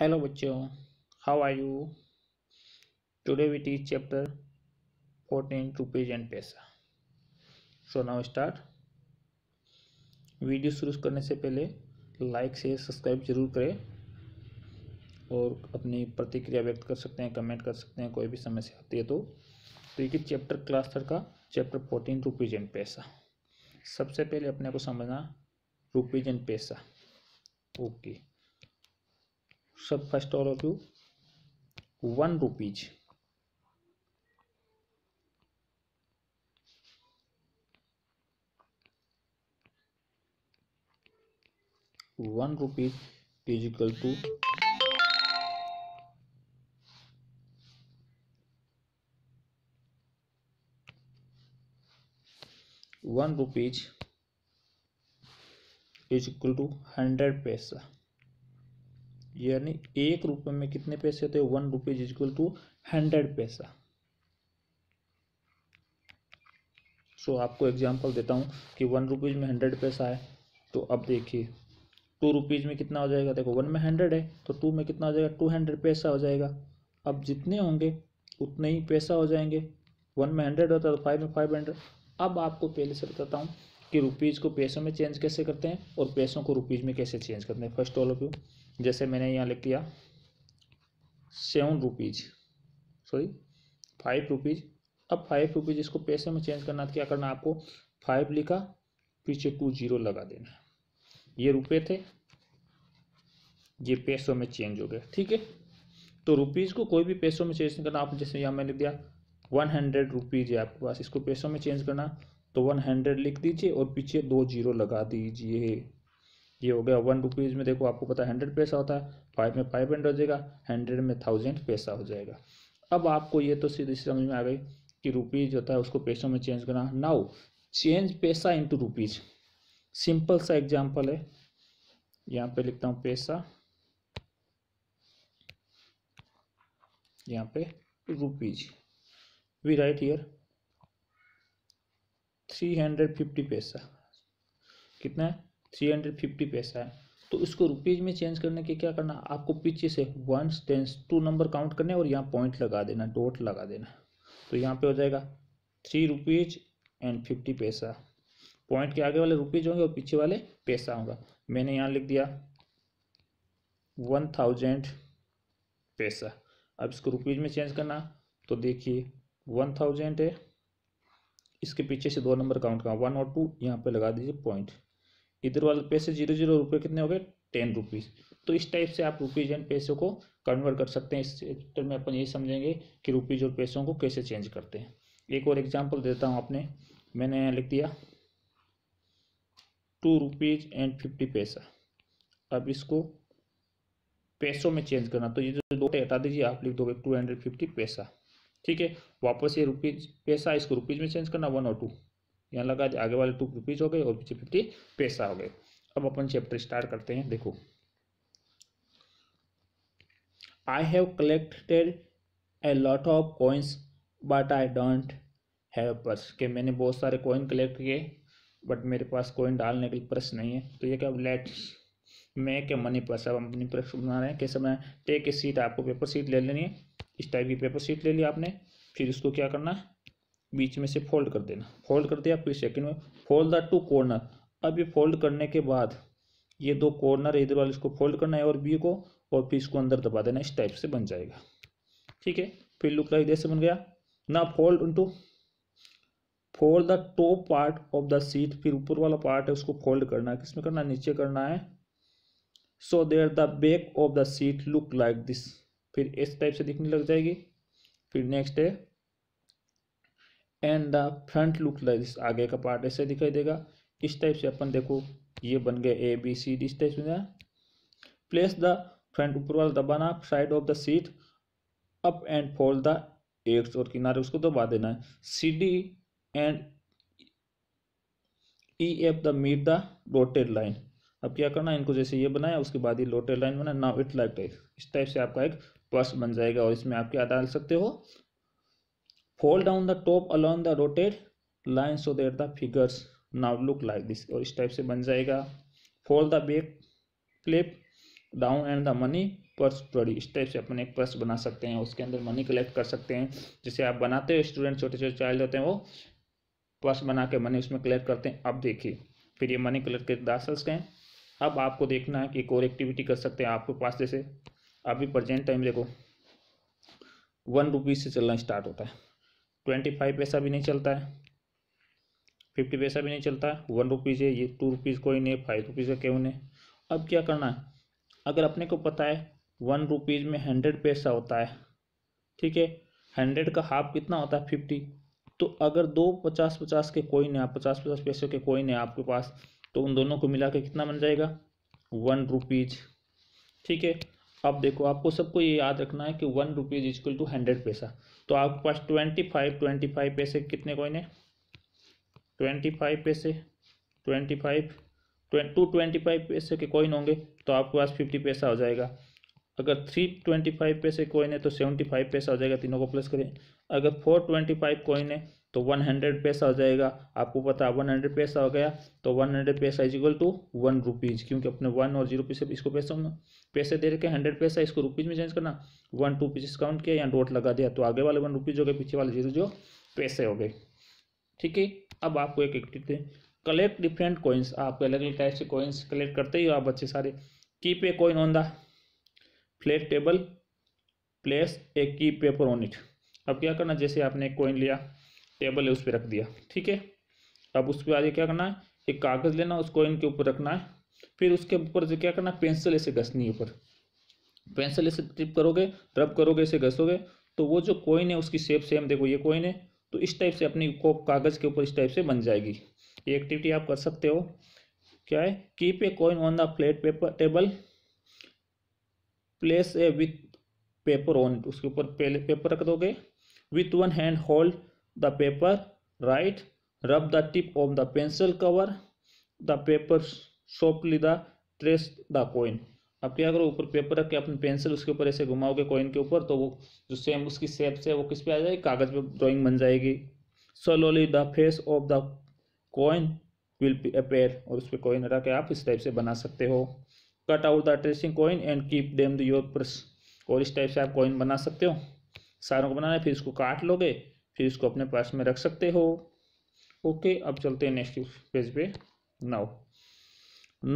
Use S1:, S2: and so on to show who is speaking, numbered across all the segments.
S1: Hello बच्चों how are you today we teach chapter fourteen rupees and paisa so now start video शुरू करने से पहले लाइक से सब्सक्राइब जरूर करें और अपनी प्रतिक्रिया व्यक्त कर सकते हैं कमेंट कर सकते हैं कोई भी समस्या आती है तो तो ये चैप्टर क्लास थर्ड का chapter fourteen rupees and paisa सबसे पहले अपने को समझना rupees and paisa okay okay. सब first all of you one rupees one rupees is equal to one rupees is equal to hundred paisa यानी एक रुपए में कितने पैसे होते हैं one rupees is equal to hundred paisa so आपको एग्जांपल देता हूं कि वन रुपीज़ में हंड्रेड पैसा है तो अब देखिए टू रुपीज़ में कितना हो जाएगा देखो वन में हंड्रेड है तो टू में कितना हो जाएगा टू हंड्रेड पैसा हो जाएगा अब जितने होंगे उतने ही पैसा हो जाएंगे वन में हंड्रेड होता है तो फाइव में फाइव हंड्रेड अब आपको पहले से बताता हूँ कि रुपीज़ को पैसों में चेंज कैसे करते हैं और पैसों को रुपीज़ में कैसे चेंज करते हैं फर्स्ट ऑल ऑफ यू जैसे मैंने यहाँ लिख दिया seven rupees sorry five rupees अब फाइव रुपीज़ इसको पैसे में चेंज करना तो क्या करना आपको फाइव लिखा पीछे टू जीरो लगा देना ये रुपये थे ये पैसों में चेंज हो गए ठीक है तो रुपीज़ को कोई भी पैसों में चेंज करना आप जैसे यहाँ मैंने दिया वन हंड्रेड रुपीज़ है आपके पास इसको पैसों में चेंज करना तो वन हंड्रेड लिख दीजिए और पीछे दो जीरो लगा दीजिए ये हो गया वन रुपीज़ में देखो आपको पता है हंड्रेड पैसा होता है फाइव में फाइव हंड्रेड हो जाएगा हंड्रेड में थाउजेंड पैसा हो जाएगा अब आपको ये तो सीधी समझ में आ गई कि रुपीज़ होता है उसको पैसों में चेंज करना now change paisa into rupees simple सा एग्जाम्पल है यहाँ पे लिखता हूँ पैसा यहाँ पे rupees we write here three hundred fifty paisa कितना है थ्री हंड्रेड फिफ्टी पैसा है तो इसको रुपीज़ में चेंज करने के क्या करना आपको पीछे से one tens two number count करने और यहाँ पॉइंट लगा देना डॉट लगा देना तो यहाँ पे हो जाएगा three rupees and fifty paisa point के आगे वाले रुपीज़ होंगे और पीछे वाले पैसा होगा मैंने यहाँ लिख दिया वन थाउजेंड पैसा अब इसको रुपीज़ में चेंज करना तो देखिए वन थाउजेंड है इसके पीछे से दो नंबर काउंट का वन और टू यहाँ पे लगा दीजिए पॉइंट इधर वाले पैसे जीरो जीरो रुपये कितने हो गए टेन रुपीज़ तो इस टाइप से आप रुपीज़ एंड पैसों को कन्वर्ट कर सकते हैं इस चैप्टर में अपन ये समझेंगे कि रुपीज़ और पैसों को कैसे चेंज करते हैं एक और एग्जाम्पल देता हूँ आपने मैंने लिख दिया टू रुपीज़ एंड फिफ्टी पैसा अब इसको पैसों में चेंज करना तो ये जो दो हटा दीजिए आप लिख दोगे टू हंड्रेड फिफ्टी पैसा ठीक है वापस ये रुपीज़ पैसा इसको रुपीज़ में चेंज करना वन और टू यहाँ लगा आगे वाले टू रुपीज़ हो गए और पीछे फिफ्टी पैसा हो गए अब अपन चैप्टर स्टार्ट करते हैं देखो I have collected a lot of coins but I don't have purse के मैंने बहुत सारे कॉइन कलेक्ट किए बट मेरे पास कॉइन डालने के लिए पर्स नहीं है तो ये क्या लेट्स मैं क्या मनी पर्स अब अपनी पर्स बना रहे हैं कैसे मैं टेक ए सीट आपको पेपर सीट ले लेनी है इस टाइप की पेपर सीट ले लिया आपने फिर इसको क्या करना है बीच में से फोल्ड कर देना फोल्ड कर दिया फिर सेकंड में फोल्ड द टू कॉर्नर अब ये फोल्ड करने के बाद ये दो कॉर्नर इधर वाले इसको फोल्ड करना है और बी को और फिर इसको अंदर दबा देना इस टाइप से बन जाएगा ठीक है फिर लुक लाइक जैसे बन गया ना fold into fold the top part of the seat फिर ऊपर वाला पार्ट है उसको फोल्ड करना है किसमें करना है नीचे करना है so there the back of the seat look like this फिर इस टाइप से दिखने लग जाएगी फिर नेक्स्ट है and the front look like आगे का पार्ट ऐसे दिखाई देगा इस टाइप से अपन देखो ये बन गया ए बी सी डी इस टाइप से प्लेस द फ्रंट ऊपर वाला दबाना side of the seat up and fold the X और किनारे उसको दबा देना है C D and E F the meet the dotted line अब क्या करना है इनको जैसे ये बनाया उसके बाद ये लोटेड लाइन बनाया नाउ इट लाइक टाइप इस टाइप से आपका एक पर्स बन जाएगा और इसमें आप क्या डाल सकते हो fold down the top along the dotted line so that the figures now look like this और इस टाइप से बन जाएगा fold the back flip down and the money purse trolley इस टाइप से अपन एक पर्स बना सकते हैं उसके अंदर मनी कलेक्ट कर सकते हैं जैसे आप बनाते हो स्टूडेंट छोटे छोटे चाइल्ड होते हैं वो पर्स बना के मनी उसमें कलेक्ट करते हैं अब देखिए फिर ये मनी कलेक्ट के दासल्स के हैं अब आपको देखना है कि एक और एक्टिविटी कर सकते हैं आपके पास जैसे अभी प्रजेंट टाइम देखो वन रुपीज़ से चलना स्टार्ट होता है ट्वेंटी फाइव पैसा भी नहीं चलता है फिफ्टी पैसा भी नहीं चलता है वन रुपीज़ है ये टू रुपीज़ कोई नहीं फाइव रुपीज़ का क्यों नहीं अब क्या करना है अगर अपने को पता है वन रुपीज़ में हंड्रेड पैसा होता है ठीक है हंड्रेड का हाफ कितना होता है फिफ्टी तो अगर दो पचास पचास के कोई नहीं पचास पचास पैसे के कोई नहीं आपके पास तो उन दोनों को मिला के कितना बन जाएगा वन रुपीज़ ठीक है अब देखो आपको सबको ये याद रखना है कि one rupees is equal to hundred paisa तो आपके पास ट्वेंटी फाइव ट्वेंटी फाइव पैसे कितने कॉइन है ट्वेंटी फाइव पैसे twenty five two twenty five पैसे के कॉइन होंगे तो आपके पास फिफ्टी पैसा हो जाएगा अगर थ्री ट्वेंटी फाइव पैसे कॉइन है तो सेवेंटी फाइव पैसा हो जाएगा तीनों को प्लस करें अगर फोर ट्वेंटी फाइव कॉइन है तो वन हंड्रेड पैसा हो जाएगा आपको पता है वन हंड्रेड पैसा हो गया तो वन हंड्रेड पैसा is equal to one rupees क्योंकि अपने वन और जीरो पैसे इसको पैसा पैसे दे रखे हंड्रेड पैसा इसको रुपीज़ में चेंज करना वन टू पीस काउंट किया या डॉट लगा दिया तो आगे वाले वन रुपीज़ हो गए पीछे वाले जीरो जो पैसे हो गए ठीक है अब आपको एक एक्टिविटी कलेक्ट डिफरेंट कॉइन्स आप अलग अलग टाइप से कॉइन्स कलेक्ट करते ही हो आप बच्चे सारे keep a coin on the flat table place a की पेपर ऑन इट अब क्या करना जैसे आपने एक कॉइन लिया टेबल है उस पर रख दिया ठीक है अब उसके बाद ये क्या करना है एक कागज़ लेना उसको इनके ऊपर रखना है फिर उसके ऊपर से क्या करना पेंसिल ऐसे घसनी ऊपर पेंसिल ऐसे टिप करोगे रब करोगे ऐसे घसोगे तो वो जो कोइन है उसकी शेप सेम देखो ये कोइन है तो इस टाइप से अपनी को कागज़ के ऊपर इस टाइप से बन जाएगी ये एक्टिविटी आप कर सकते हो क्या है keep a coin on the flat paper table place a with paper on उसके ऊपर पेपर रख दोगे with one hand hold the paper right rub the tip of the pencil cover the paper softly the trace the coin अब क्या करो ऊपर paper रख के अपने पेंसिल उसके ऊपर ऐसे घुमाओगे कॉइन के ऊपर तो वो जो सेम उसकी शेप से वो किस पे आ जाएगी कागज़ पे ड्राइंग बन जाएगी slowly the face of the coin will appear और उस पर कॉइन हटा के आप इस टाइप से बना सकते हो cut out the tracing coin and keep them your purse और इस टाइप से आप कॉइन बना सकते हो सारों को बनाना है फिर इसको काट लोगे फिर इसको अपने पास में रख सकते हो ओके अब चलते हैं नेक्स्ट पेज पे now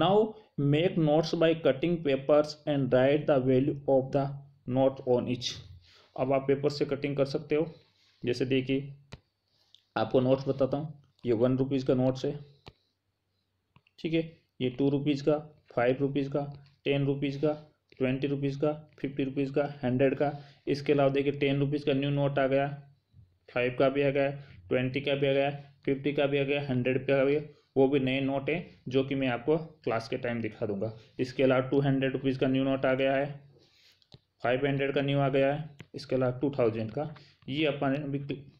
S1: now make notes by cutting papers and write the value of the note on each अब आप पेपर से कटिंग कर सकते हो जैसे देखिए आपको नोट्स बताता हूँ ये वन रुपीज़ का नोट्स है ठीक है ये टू रुपीज़ का फाइव रुपीज़ का टेन रुपीज़ का ट्वेंटी रुपीज़ का फिफ्टी रुपीज़ का हंड्रेड का इसके अलावा देखिए टेन रुपीज़ का न्यू नोट आ गया फाइव का भी आ गया ट्वेंटी का भी आ गया फिफ्टी का भी आ गया हंड्रेड का भी वो भी नए नोट हैं जो कि मैं आपको क्लास के टाइम दिखा दूंगा इसके अलावा टू हंड्रेड रुपीज़ का न्यू नोट आ गया है फाइव हंड्रेड का न्यू आ गया है इसके अलावा टू थाउजेंड का ये अपन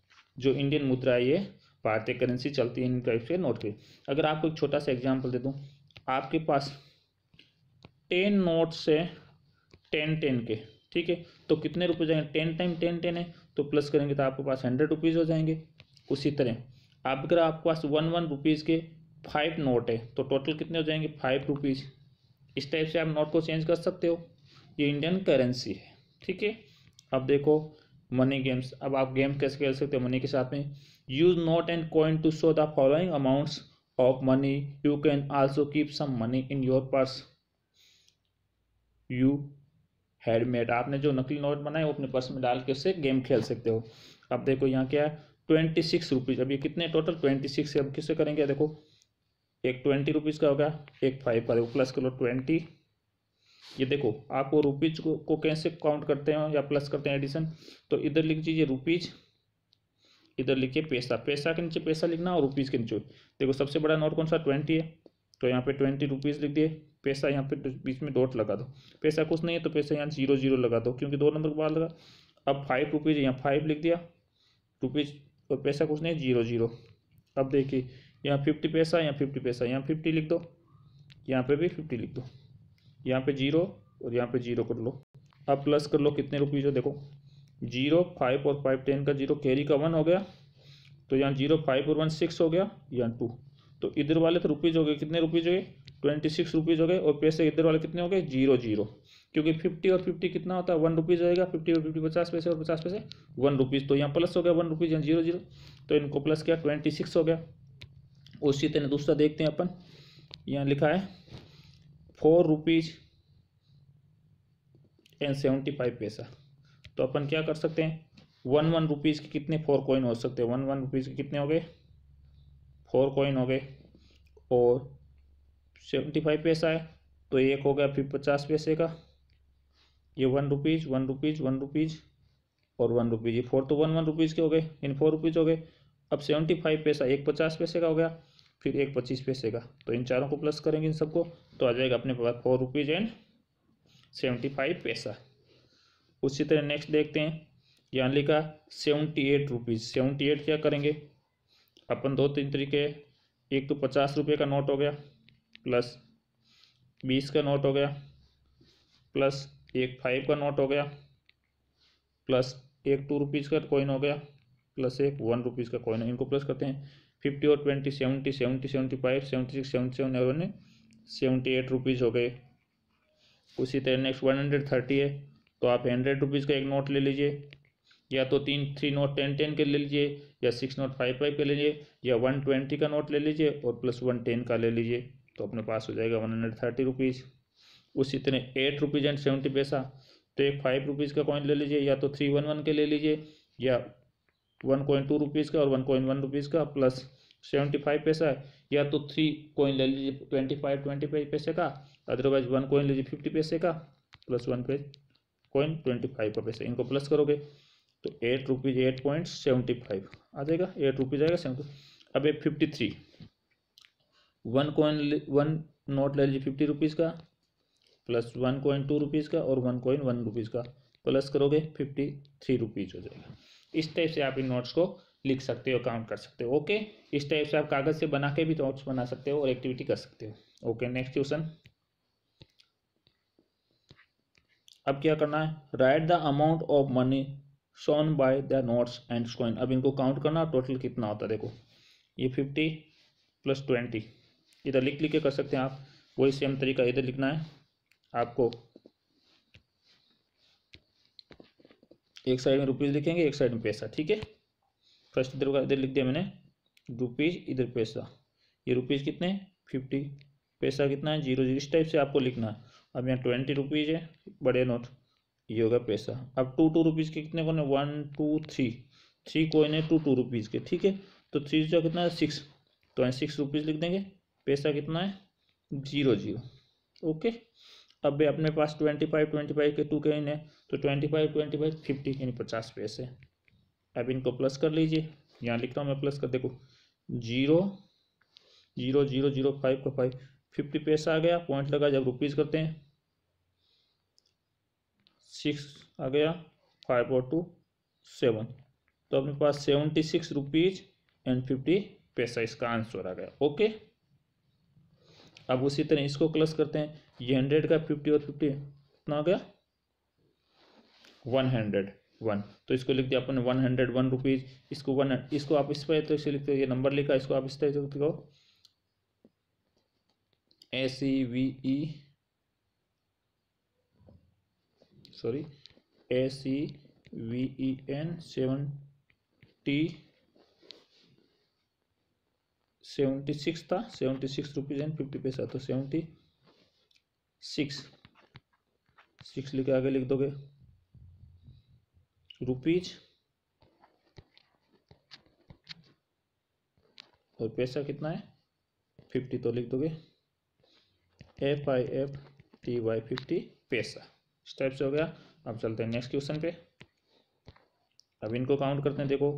S1: जो इंडियन मुद्रा है ये भारतीय करेंसी चलती है इन टाइप से नोट की अगर आपको एक छोटा सा एग्जाम्पल दे दूँ आपके पास टेन नोट्स है टेन टेन के ठीक है तो कितने रुपए जाएंगे टेन टाइम टेन टेन है तो प्लस करेंगे तो आपके पास हंड्रेड रुपीज़ हो जाएंगे उसी तरह अब अगर आपके पास वन वन रुपीज़ के फाइव नोट है तो टोटल कितने हो जाएंगे फाइव रुपीज़ इस टाइप से आप नोट को चेंज कर सकते हो ये इंडियन करेंसी है ठीक है अब देखो मनी गेम्स अब आप गेम कैसे खेल सकते हो मनी के साथ में use note and coin to show the following amounts of money you can also keep some money in your purse you handmade आपने जो नकली नोट बनाए वो अपने पर्स में डाल के उससे गेम खेल सकते हो अब देखो यहाँ क्या है ट्वेंटी सिक्स रुपीज़ अब ये कितने टोटल ट्वेंटी सिक्स अब किससे करेंगे देखो एक ट्वेंटी रुपीज़ का होगा एक फाइव का देखो प्लस कर लो ट्वेंटी ये देखो आप वो रुपीज़ को, को कैसे काउंट करते हैं या प्लस करते हैं एडिशन तो इधर लिख दीजिए रुपीज़ इधर लिखिए पैसा पैसा के नीचे पैसा लिखना और रुपीज़ के नीचे देखो सबसे बड़ा नोट कौन सा ट्वेंटी है तो यहाँ पे ट्वेंटी रुपीज़ लिख दिए पैसा यहाँ पे बीच में डॉट लगा दो पैसा कुछ नहीं है तो पैसा यहाँ जीरो जीरो लगा दो क्योंकि दो नंबर के बाद लगा अब फाइव रुपीज़ यहाँ फाइव लिख दिया रुपीज़ और पैसा कुछ नहीं जीरो जीरो अब देखिए यहाँ फिफ्टी पैसा यहाँ फिफ्टी पैसा यहाँ फिफ्टी लिख दो यहाँ पे भी फिफ्टी लिख दो यहाँ पे जीरो और यहाँ पे जीरो कर लो अब प्लस कर लो कितने रुपीज़ हो देखो जीरो फाइव और फाइव टेन का जीरो कैरी का वन हो गया तो यहाँ जीरो फाइव और वन सिक्स हो गया यहाँ टू तो इधर वाले तो रुपीज़ हो गए कितने रुपीज़ हो गए ट्वेंटी सिक्स रुपीज़ हो गए और पैसे इधर वाले कितने हो गए जीरो जीरो क्योंकि फिफ्टी और फिफ्टी कितना होता है वन रुपीज़ होएगा फिफ्टी और फिफ्टी पचास पैसे और पचास पैसे वन रुपीज़ तो यहाँ प्लस हो गया वन रुपीज़ यहाँ जीरो जीरो तो इनको प्लस किया ट्वेंटी सिक्स हो गया उसी तरह दूसरा देखते हैं अपन यहाँ लिखा है four rupees and seventy five पैसा तो अपन क्या कर सकते हैं वन वन रुपीज़ के कितने फोर कॉइन हो सकते हैं वन वन रुपीज़ के कितने हो गए फोर कॉइन हो गए और सेवेंटी फाइव पैसा है तो एक हो गया फिर पचास पैसे का ये one rupees one rupees one rupees और वन रुपीज़ ये फोर तो वन वन रुपीज़ के हो गए इन फोर रुपीज़ हो गए अब सेवेंटी फाइव पैसा एक पचास पैसे का हो गया फिर एक पच्चीस पैसे का तो इन चारों को प्लस करेंगे इन सबको तो आ जाएगा अपने पास four rupees and seventy five पैसा उसी तरह नेक्स्ट देखते हैं यहाँ लिखा seventy eight rupees seventy eight क्या करेंगे अपन दो तीन तरीके एक तो पचास रुपये का नोट हो गया प्लस बीस का नोट हो गया प्लस एक फाइव का नोट हो गया प्लस एक टू रुपीज़ का कॉइन हो गया प्लस एक वन रुपीज़ का कॉइन इनको प्लस करते हैं फिफ्टी और twenty seventy seventy seventy five seventy six seventy seven एवन सेवेंटी एट रुपीज़ हो गए उसी तरह नेक्स्ट वन हंड्रेड थर्टी है तो आप हंड्रेड रुपीज़ का एक नोट ले लीजिए या तो तीन थ्री नोट टेन टेन के ले लीजिए या सिक्स नोट फाइव फाइव के ले लीजिए या वन ट्वेंटी का नोट ले लीजिए और प्लस वन टेन का ले लीजिए तो अपने पास हो जाएगा वन हंड्रेड थर्टी रुपीज़ उसी तरह एट रुपीज़ एंड सेवेंटी पैसा तो एक फाइव रुपीज़ का कॉइन ले लीजिए या तो थ्री वन वन के ले लीजिए या वन कॉइन टू रुपीज़ का और वन कॉइन वन रुपीज़ का प्लस सेवेंटी फाइव पैसा या तो थ्री कॉइन ले लीजिए ट्वेंटी फाइव ट्वेंटी फाइव पैसे का अदरवाइज वन कॉइन लीजिए फिफ्टी पैसे का प्लस वन पे कॉइन ट्वेंटी फाइव का पैसा इनको प्लस करोगे तो eight rupees eight point seventy five आ जाएगा एट रुपीज़ आएगा सेवेंटी अब एक fifty three one coin one note ले लीजिए फिफ्टी रुपीज़ का plus one coin two rupees का और वन कॉइन वन रुपीज़ का प्लस करोगे फिफ्टी थ्री रुपीज़ हो जाएगा इस टाइप से आप इन नोट्स को लिख सकते हो काउंट कर सकते हो ओके इस टाइप से आप कागज़ से बना के भी नोट्स बना सकते हो और एक्टिविटी कर सकते हो ओके नेक्स्ट क्वेश्चन अब क्या करना है write the amount of money shown by the notes and स्कॉइन अब इनको काउंट करना टोटल कितना होता है देखो ये फिफ्टी प्लस ट्वेंटी इधर लिख लिख के कर सकते हैं आप वही सेम तरीका इधर लिखना है आपको एक साइड में रुपीज़ लिखेंगे एक साइड में पैसा ठीक है फर्स्ट इधर का इधर लिख दिया मैंने रुपीज़ इधर पैसा ये रुपीज़ कितने फिफ्टी पैसा कितना है जीरो जीरो इस टाइप से आपको लिखना है अब यहाँ ट्वेंटी रुपीज़ है बड़े नोट ये होगा पैसा अब टू टू रुपीज़ के कितने कोने one two three three coin है टू टू रुपीज़ के ठीक है तो थ्री जो कितना है सिक्स तो यहाँ सिक्स रुपीज़ लिख देंगे पैसा कितना है जीरो जीरो ओके अब भाई अपने पास ट्वेंटी फाइव ट्वेंटी फाइव के टू कॉइन है तो twenty five twenty five fifty यानी पचास पैसे अब इनको प्लस कर लीजिए यहाँ लिखता हूँ मैं प्लस कर देखो zero zero zero zero five का फाइव फिफ्टी पैसा आ गया पॉइंट लगा जब रुपीज़ करते हैं सिक्स आ गया फाइव और टू सेवन तो अपने पास seventy six rupees and fifty पैसा इसका आंसर आ गया ओके अब उसी तरह इसको क्लस करते हैं ये हंड्रेड का फिफ्टी और फिफ्टी कितना आ गया वन हंड्रेड वन तो इसको लिख दिया अपन वन हंड्रेड वन रुपीज़ इसको वन इसको आप इस पर तो इसे लिखते हो ये नंबर लिखा इसको आप इस तरह लिखते हो A C V E sorry A C V E N seven T seventy six था seventy six rupees and fifty पैसा तो सेवेंटी सिक्स सिक्स लिख आगे लिख दोगे रुपीज और पैसा कितना है फिफ्टी तो लिख दोगे F I F T Y fifty पैसा इस टाइप से हो गया अब चलते हैं नेक्स्ट क्वेश्चन पे अब इनको काउंट करते हैं देखो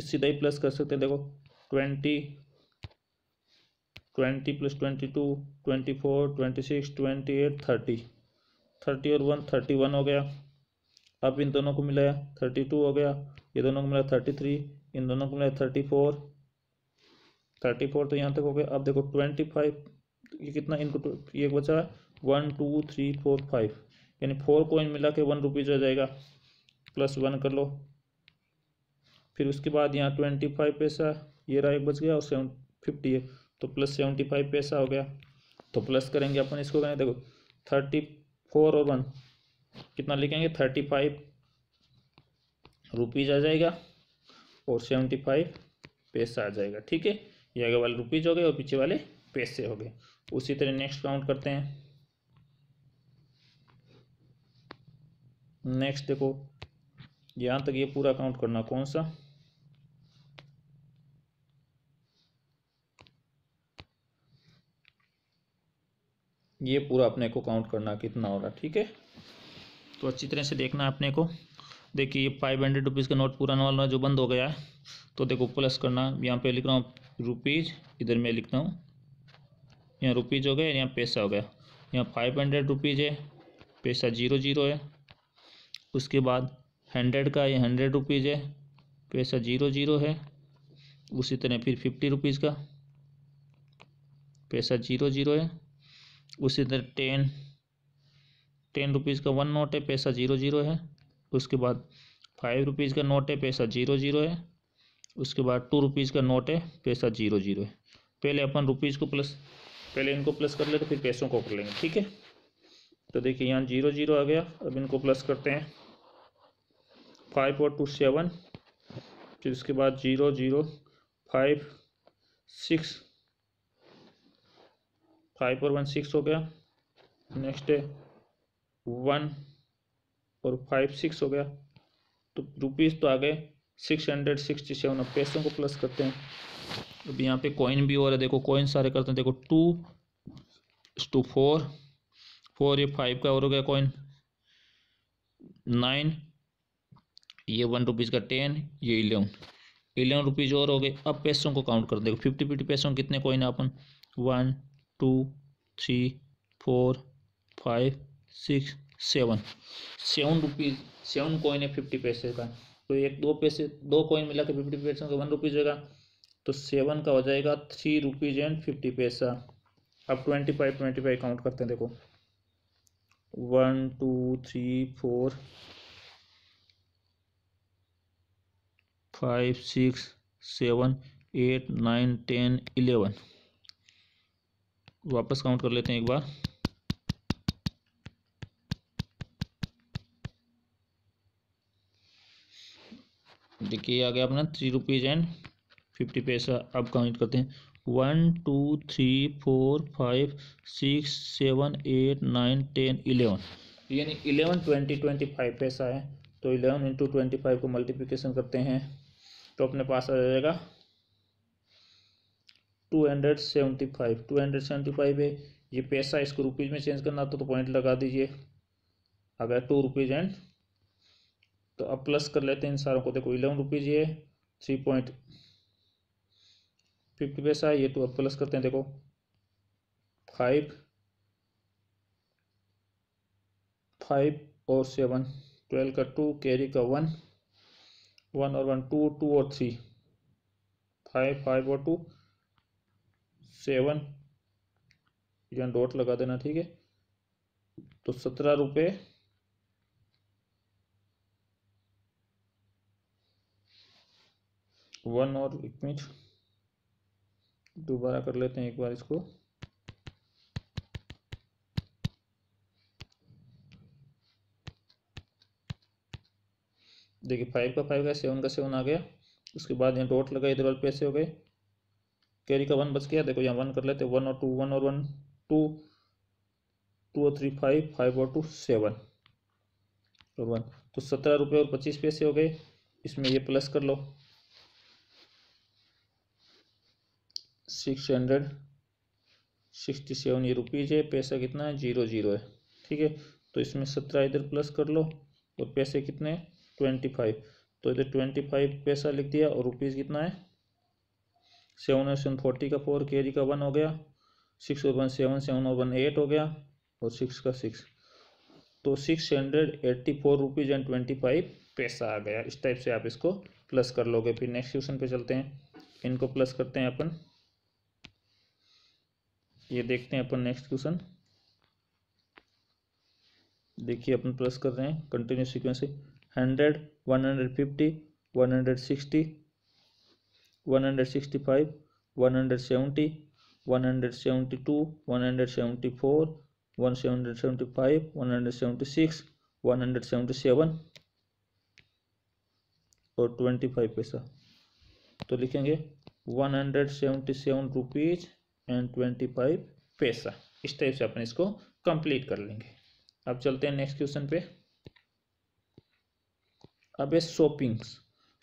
S1: सीधा ही प्लस कर सकते हैं देखो twenty twenty plus twenty two twenty four twenty six twenty eight thirty thirty और वन थर्टी वन हो गया अब इन दोनों को मिलाया थर्टी टू हो गया ये दोनों को मिला थर्टी थ्री इन दोनों को मिला थर्टी फोर थर्टी फोर तो यहाँ तक हो गया अब देखो ट्वेंटी फाइव ये कितना इनको तो ये बचा one two three four five यानी फोर कॉइन मिला के वन रुपीज़ हो जाएगा प्लस वन कर लो फिर उसके बाद यहाँ ट्वेंटी फाइव पैसा ये रहा एक बच गया और सेवन फिफ्टी है तो प्लस सेवेंटी फाइव पैसा हो गया तो प्लस करेंगे अपन इसको कहें देखो थर्टी फोर और वन कितना लिखेंगे थर्टी फाइव रुपीज़ आ जाएगा और सेवेंटी फाइव पैसा आ जाएगा ठीक है ये आगे वाले रुपीज़ हो गए और पीछे वाले पेज से हो गए उसी तरह नेक्स्ट काउंट करते हैं नेक्स्ट देखो यहाँ तक ये पूरा काउंट करना कौन सा ये पूरा अपने को काउंट करना कितना हो रहा ठीक है तो अच्छी तरह से देखना है अपने को देखिए ये फाइव हंड्रेड रुपीज़ का नोट पूरा वाला जो बंद हो गया है तो देखो प्लस करना यहाँ पे लिख रहा हूँ रुपीज़ इधर मैं लिखता हूँ यहाँ रुपीज़ हो गए यहाँ पैसा हो गया यहाँ फाइव हंड्रेड रुपीज़ है पैसा जीरो जीरो है उसके बाद हंड्रेड का ये हंड्रेड रुपीज़ है पैसा जीरो जीरो है उसी तरह फिर फिफ्टी रुपीज़ का पैसा जीरो जीरो है उसी तरह टेन टेन रुपीज़ का वन नोट है पैसा जीरो जीरो है उसके बाद फाइव रुपीज़ का नोट है पैसा जीरो जीरो है उसके बाद टू रुपीज़ का नोट है पैसा जीरो जीरो है पहले अपन रुपीज़ को प्लस पहले इनको प्लस कर ले तो फिर पैसों को कर लेंगे ठीक है तो देखिए यहाँ जीरो जीरो आ गया अब इनको प्लस करते हैं फाइव और टू सेवन फिर उसके बाद zero zero five six five और वन सिक्स हो गया नेक्स्ट है वन और फाइव सिक्स हो गया तो रुपीज़ तो आ गए सिक्स हंड्रेड सिक्सटी सेवन अब पैसों को प्लस करते हैं अभी यहाँ पे कॉइन भी हो रहा है देखो कॉइन सारे करते हैं देखो टू टू फोर फोर ये फाइव का और हो गया कॉइन नाइन ये वन रुपीज़ का टेन ये इलेवन इलेवन रुपीज़ और हो गए अब पैसों को काउंट कर देखो फिफ्टी फिफ्टी पैसों कितने कॉइन अपन one two three four five six seven seven rupees seven coin है फिफ्टी पैसे का तो एक दो पैसे दो कॉइन मिला के फिफ्टी पैसों का वन रुपीज़ होगा तो सेवन का हो जाएगा थ्री रुपीज़ एंड फिफ्टी पैसा अब twenty five twenty five count करते हैं देखो one two three four five six seven eight nine ten eleven वापस काउंट कर लेते हैं एक बार देखिए आ गया अपना थ्री रुपीज़ एंड फिफ्टी पैसा अब काउंट करते हैं one two three four five six seven eight nine ten eleven यानी इलेवन ट्वेंटी ट्वेंटी फाइव पैसा है तो इलेवन इंटू ट्वेंटी फाइव को मल्टीप्लिकेशन करते हैं तो अपने पास आ जाएगा two hundred seventy five two hundred seventy five है ये पैसा इसको रुपीज़ में चेंज करना तो, तो पॉइंट लगा दीजिए आ गया टू रुपीज़ एंड तो अब प्लस कर लेते हैं इन सारों को देखो इलेवन रुपीज़ ये थ्री पॉइंट फिफ्टी पैसा ये तो अब प्लस करते हैं देखो फाइव फाइव और सेवन ट्वेल्व का टू कैरी का वन वन और वन टू टू और थ्री फाइव फाइव और टू सेवन यहाँ डॉट लगा देना ठीक है तो सत्रह रुपये वन और एक मिनट दोबारा कर लेते हैं एक बार इसको देखिए फाइव का फाइव गया सेवन का सेवन आ गया उसके बाद यहाँ डॉट लगा इधर वाले पैसे हो गए कैरी का वन बच गया देखो यहाँ वन कर लेते वन और टू वन और वन टू टू और थ्री फाइव फाइव और टू सेवन और वन तो सत्रह रुपये और पच्चीस पैसे हो गए इसमें ये प्लस कर लो सिक्स हंड्रेड सिक्सटी सेवन ये रुपीज़ है पैसा कितना है जीरो जीरो है ठीक है तो इसमें सत्रह इधर प्लस कर लो और पैसे कितने ट्वेंटी फाइव तो इधर ट्वेंटी फाइव पैसा लिख दिया और रुपीज़ कितना है सेवन और सेवन फोर्टी का फोर के का वन हो गया सिक्स और वन सेवन सेवन और वन एट हो गया और सिक्स का सिक्स तो six hundred eighty four rupees and twenty five पैसा आ गया इस टाइप से आप इसको प्लस कर लोगे फिर नेक्स्ट क्वेश्चन पे चलते हैं इनको प्लस करते हैं अपन ये देखते हैं अपन नेक्स्ट क्वेश्चन देखिए अपन प्लस कर रहे हैं कंटिन्यू सिक्वेंस से hundred one hundred fifty one hundred sixty one hundred sixty five one hundred seventy one hundred seventy two one hundred seventy four one hundred seventy five one hundred seventy six one hundred seventy seven और twenty five पैसा तो लिखेंगे one hundred seventy seven rupees and twenty five पैसा इस type से अपन इसको complete कर लेंगे अब चलते हैं नेक्स्ट क्वेश्चन पे अब है शॉपिंग्स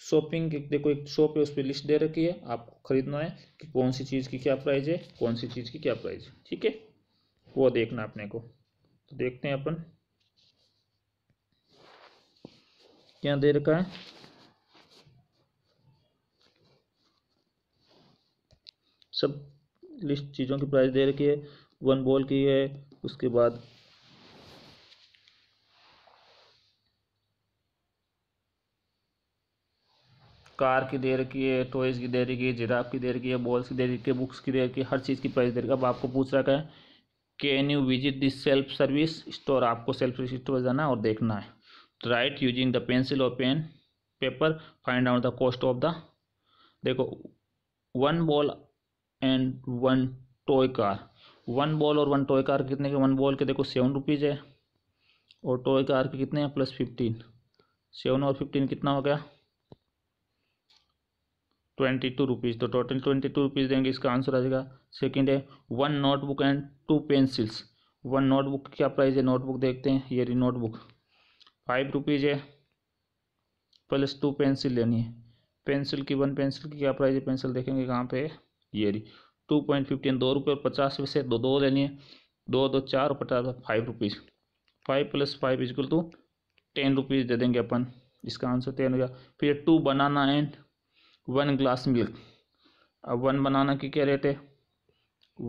S1: शॉपिंग देखो एक शॉप है उस पर लिस्ट दे रखी है आपको खरीदना है कि कौन सी चीज़ की क्या प्राइस है कौन सी चीज़ की क्या प्राइस है ठीक है वो देखना अपने को तो देखते हैं अपन क्या दे रखा है सब लिस्ट चीज़ों की प्राइस दे रखी है वन बॉल की है उसके बाद कार की दे रखी है टॉयज़ की दे रखी है जिराफ की दे रखी है बॉल्स की दे रखी है बुक्स की दे रखी है हर चीज़ की प्राइस दे रखी है अब आपको पूछ रखा है can you visit this self service store आपको सेल्फ सर्विस स्टोर जाना और देखना है राइट यूजिंग द पेंसिल और pen paper find out the cost of the देखो one ball and one toy car one ball और वन टॉय कार कितने के वन बॉल के देखो सेवन रुपीज़ है और टॉय कार के कितने हैं प्लस फिफ्टीन सेवन और फिफ्टीन कितना हो गया ट्वेंटी टू रुपीज़ तो टोटल ट्वेंटी टू रुपीज़ देंगे इसका आंसर आ जाएगा सेकेंड है one notebook and two pencils one notebook क्या प्राइस है नोटबुक देखते हैं ये रही नोटबुक फाइव रुपीज़ है प्लस टू पेंसिल लेनी है पेंसिल की वन पेंसिल की क्या प्राइस है पेंसिल देखेंगे कहाँ पे है ये रही टू पॉइंट फिफ्टीन दो रुपये और पचास पैसे दो दो लेनी है दो दो चार और पचास five rupees five plus five is equal to ten rupees दे देंगे अपन इसका आंसर टेन हो गया फिर two banana and one glass milk अब वन बनाना की क्या रेट है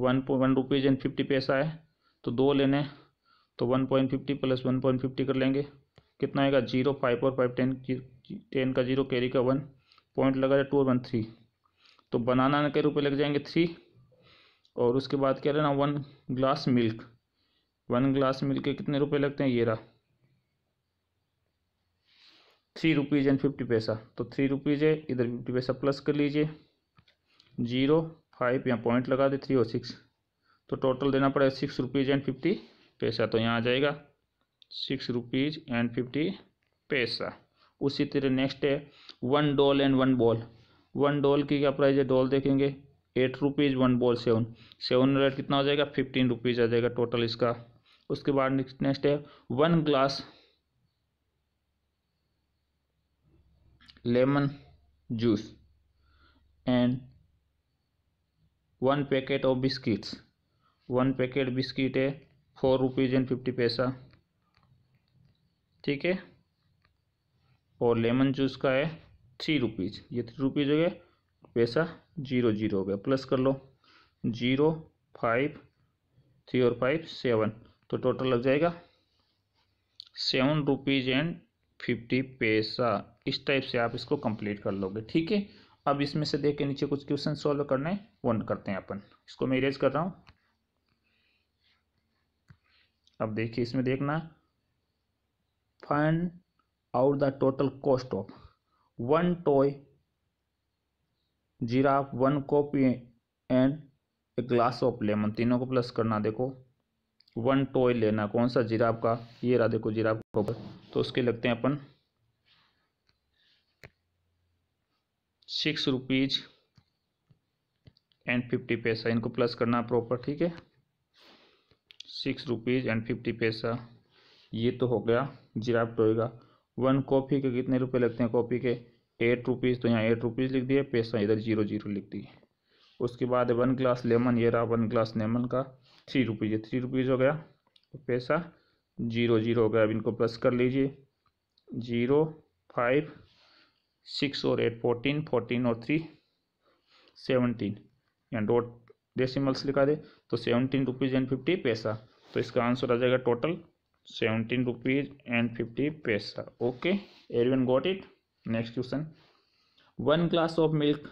S1: one one rupees and fifty पैसा है तो दो लेने तो one point fifty plus one point fifty कर लेंगे कितना आएगा जीरो फाइव और फाइव टेन टेन का जीरो कैरी का वन पॉइंट लगा जाए टू और वन थ्री तो बनाना के रुपये लग जाएंगे थ्री और उसके बाद क्या लेना one glass milk one glass milk के कितने रुपए लगते हैं ये रहा थ्री रुपीज़ एंड फिफ्टी पैसा तो थ्री रुपीज़ है इधर फिफ्टी पैसा प्लस कर लीजिए जीरो फाइव यहाँ पॉइंट लगा दे थ्री और सिक्स तो टोटल देना पड़ेगा सिक्स रुपीज़ एंड फिफ्टी पैसा तो यहाँ आ जाएगा six rupees and fifty paisa उसी तरह नेक्स्ट है one doll and one ball one doll की क्या प्राइस है डॉल देखेंगे eight rupees one ball seven seven rate कितना हो जाएगा फिफ्टीन रुपीज़ आ जाएगा टोटल इसका उसके बाद नेक्स्ट है one glass lemon juice and one packet of biscuits one packet biscuit है four rupees and fifty paisa ठीक है और लेमन जूस का है थ्री रुपीज़ ये थ्री रुपीज़ हो गया पैसा जीरो जीरो हो गया प्लस कर लो जीरो फाइव थ्री और फाइव सेवन तो टोटल लग जाएगा सेवन रुपीज़ एंड फिफ्टी पैसा इस टाइप से आप इसको कंप्लीट कर लोगे ठीक है अब इसमें से देख के नीचे कुछ क्वेश्चन सॉल्व करने हैं वन करते हैं अपन इसको मैं इरेज कर रहा हूँ अब देखिए इसमें देखना find out the total cost of one toy giraffe one copy and a glass of lemon तीनों को प्लस करना देखो वन टॉय लेना कौन सा जिराफ का ये रहा देखो जीराब का तो उसके लगते हैं अपन six rupees and fifty paisa इनको प्लस करना प्रॉपर ठीक है सिक्स रुपीज़ एंड फिफ्टी पैसा ये तो हो गया जीराब टोएगा वन कॉफ़ी के कितने रुपए लगते हैं कॉफ़ी के एट रुपीज़ तो यहाँ एट रुपीज़ लिख दिए पैसा इधर जीरो जीरो लिख दिए उसके बाद वन ग्लास लेमन ये रहा वन ग्लास लेमन का थ्री रुपीज़ ये थ्री रुपीज़ हो गया तो पैसा जीरो जीरो हो गया अब इनको प्लस कर लीजिए जीरो फाइव सिक्स और एट फोर्टीन फोर्टीन और थ्री सेवनटीन यहाँ डॉट डेसिमल्स लिखा दे तो सेवनटीन रुपीज़ एंड फिफ्टी पैसा तो इसका आंसर आ जाएगा total seventeen rupees and fifty paisa okay everyone got it next question one glass of milk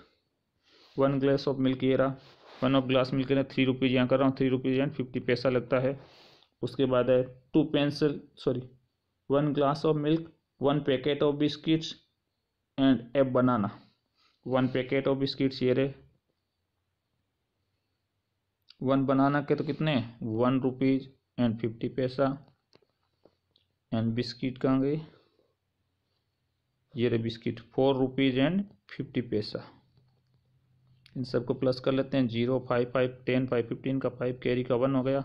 S1: one glass of milk ये रहा वन ऑफ ग्लास मिल्क ना थ्री रुपीज़ यहाँ कर रहा हूँ थ्री रुपीज़ एंड फिफ्टी पैसा लगता है उसके बाद है two pencil sorry one glass of milk one packet of biscuits and a banana one packet of biscuits ये रहे वन बनाना के तो कितने one rupees and fifty paisa and biscuit कहाँ गई ये रहे biscuit four rupees and fifty paisa इन सबको प्लस कर लेते हैं zero five five ten five fifteen का फाइव कैरी का वन हो गया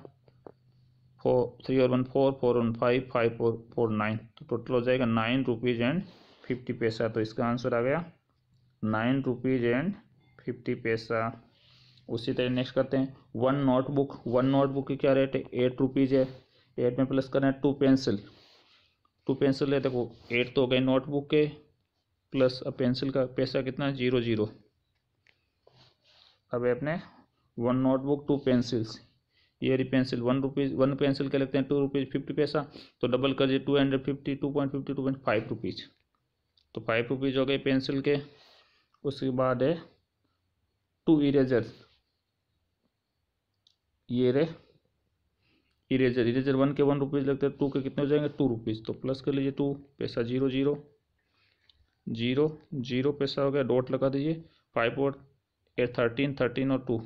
S1: फोर थ्री और one four four one five five four four nine तो टोटल हो जाएगा नाइन रुपीज़ एंड फिफ्टी पैसा तो इसका आंसर आ गया nine rupees and fifty paisa उसी तरह नेक्स्ट करते हैं वन नोटबुक वन नोटबुक की क्या रेट है एट रुपीज़ है एट में प्लस करना है टू पेंसिल टू पेंसिल है देखो एट तो हो गए नोटबुक के प्लस अब पेंसिल का पैसा कितना जीरो जीरो अब अपने वन नोटबुक टू पेंसिल्स ये रही pencil one rupees one pencil के लगते हैं टू रुपीज़ फिफ्टी पैसा तो डबल कर दिए two hundred fifty two point fifty two point five rupees तो फाइव रुपीज़ हो गए पेंसिल के उसके बाद है टू इरेजर ये रहे इरेजर इरेजर वन के वन रुपीज़ लगते है टू के कितने हो जाएंगे टू रुपीज़ तो प्लस कर लीजिए टू पैसा जीरो जीरो जीरो जीरो पैसा हो गया डॉट लगा दीजिए फाइव और एट थर्टीन थर्टीन और टू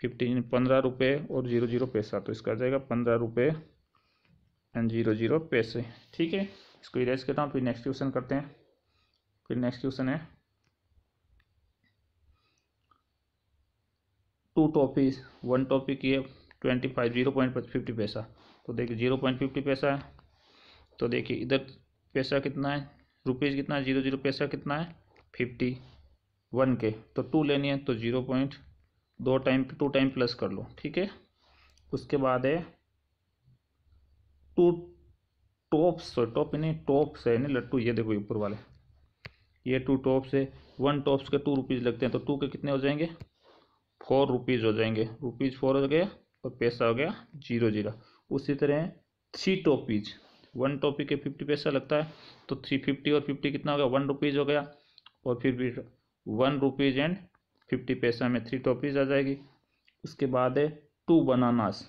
S1: फिफ्टीन पंद्रह रुपये और जीरो जीरो पैसा तो इसका आ जाएगा पंद्रह रुपये एंड जीरो जीरो पैसे ठीक है इसको इरेज करता हूँ फिर नेक्स्ट क्वेश्चन करते हैं फिर नेक्स्ट क्वेश्चन है टू टॉपीज वन टॉपिक ये twenty five zero point fifty पैसा तो देखिए जीरो पॉइंट फिफ्टी पैसा है तो देखिए इधर पैसा कितना है रुपीज़ कितना है जीरो जीरो पैसा कितना है फिफ्टी वन के तो टू लेनी है तो जीरो पॉइंट दो टाइम टू टाइम प्लस कर लो ठीक है उसके बाद है टू टॉप्स टॉप यानी टॉप्स है यानी लट्टू ये देखो ऊपर वाले ये टू टॉप्स है वन टॉप्स के टू रुपीज़ लगते हैं तो टू के कितने हो जाएंगे फोर रुपीज़ हो जाएंगे रुपीज़ फोर हो गया तो पैसा हो गया जीरो जीरो उसी तरह थ्री टॉपीज वन टॉपी के फिफ्टी पैसा लगता है तो थ्री फिफ्टी और फिफ्टी कितना हो गया वन रुपीज़ हो गया और फिर भी वन रुपीज़ एंड फिफ्टी पैसा में थ्री टॉपीज आ जाएगी उसके बाद है टू बनानास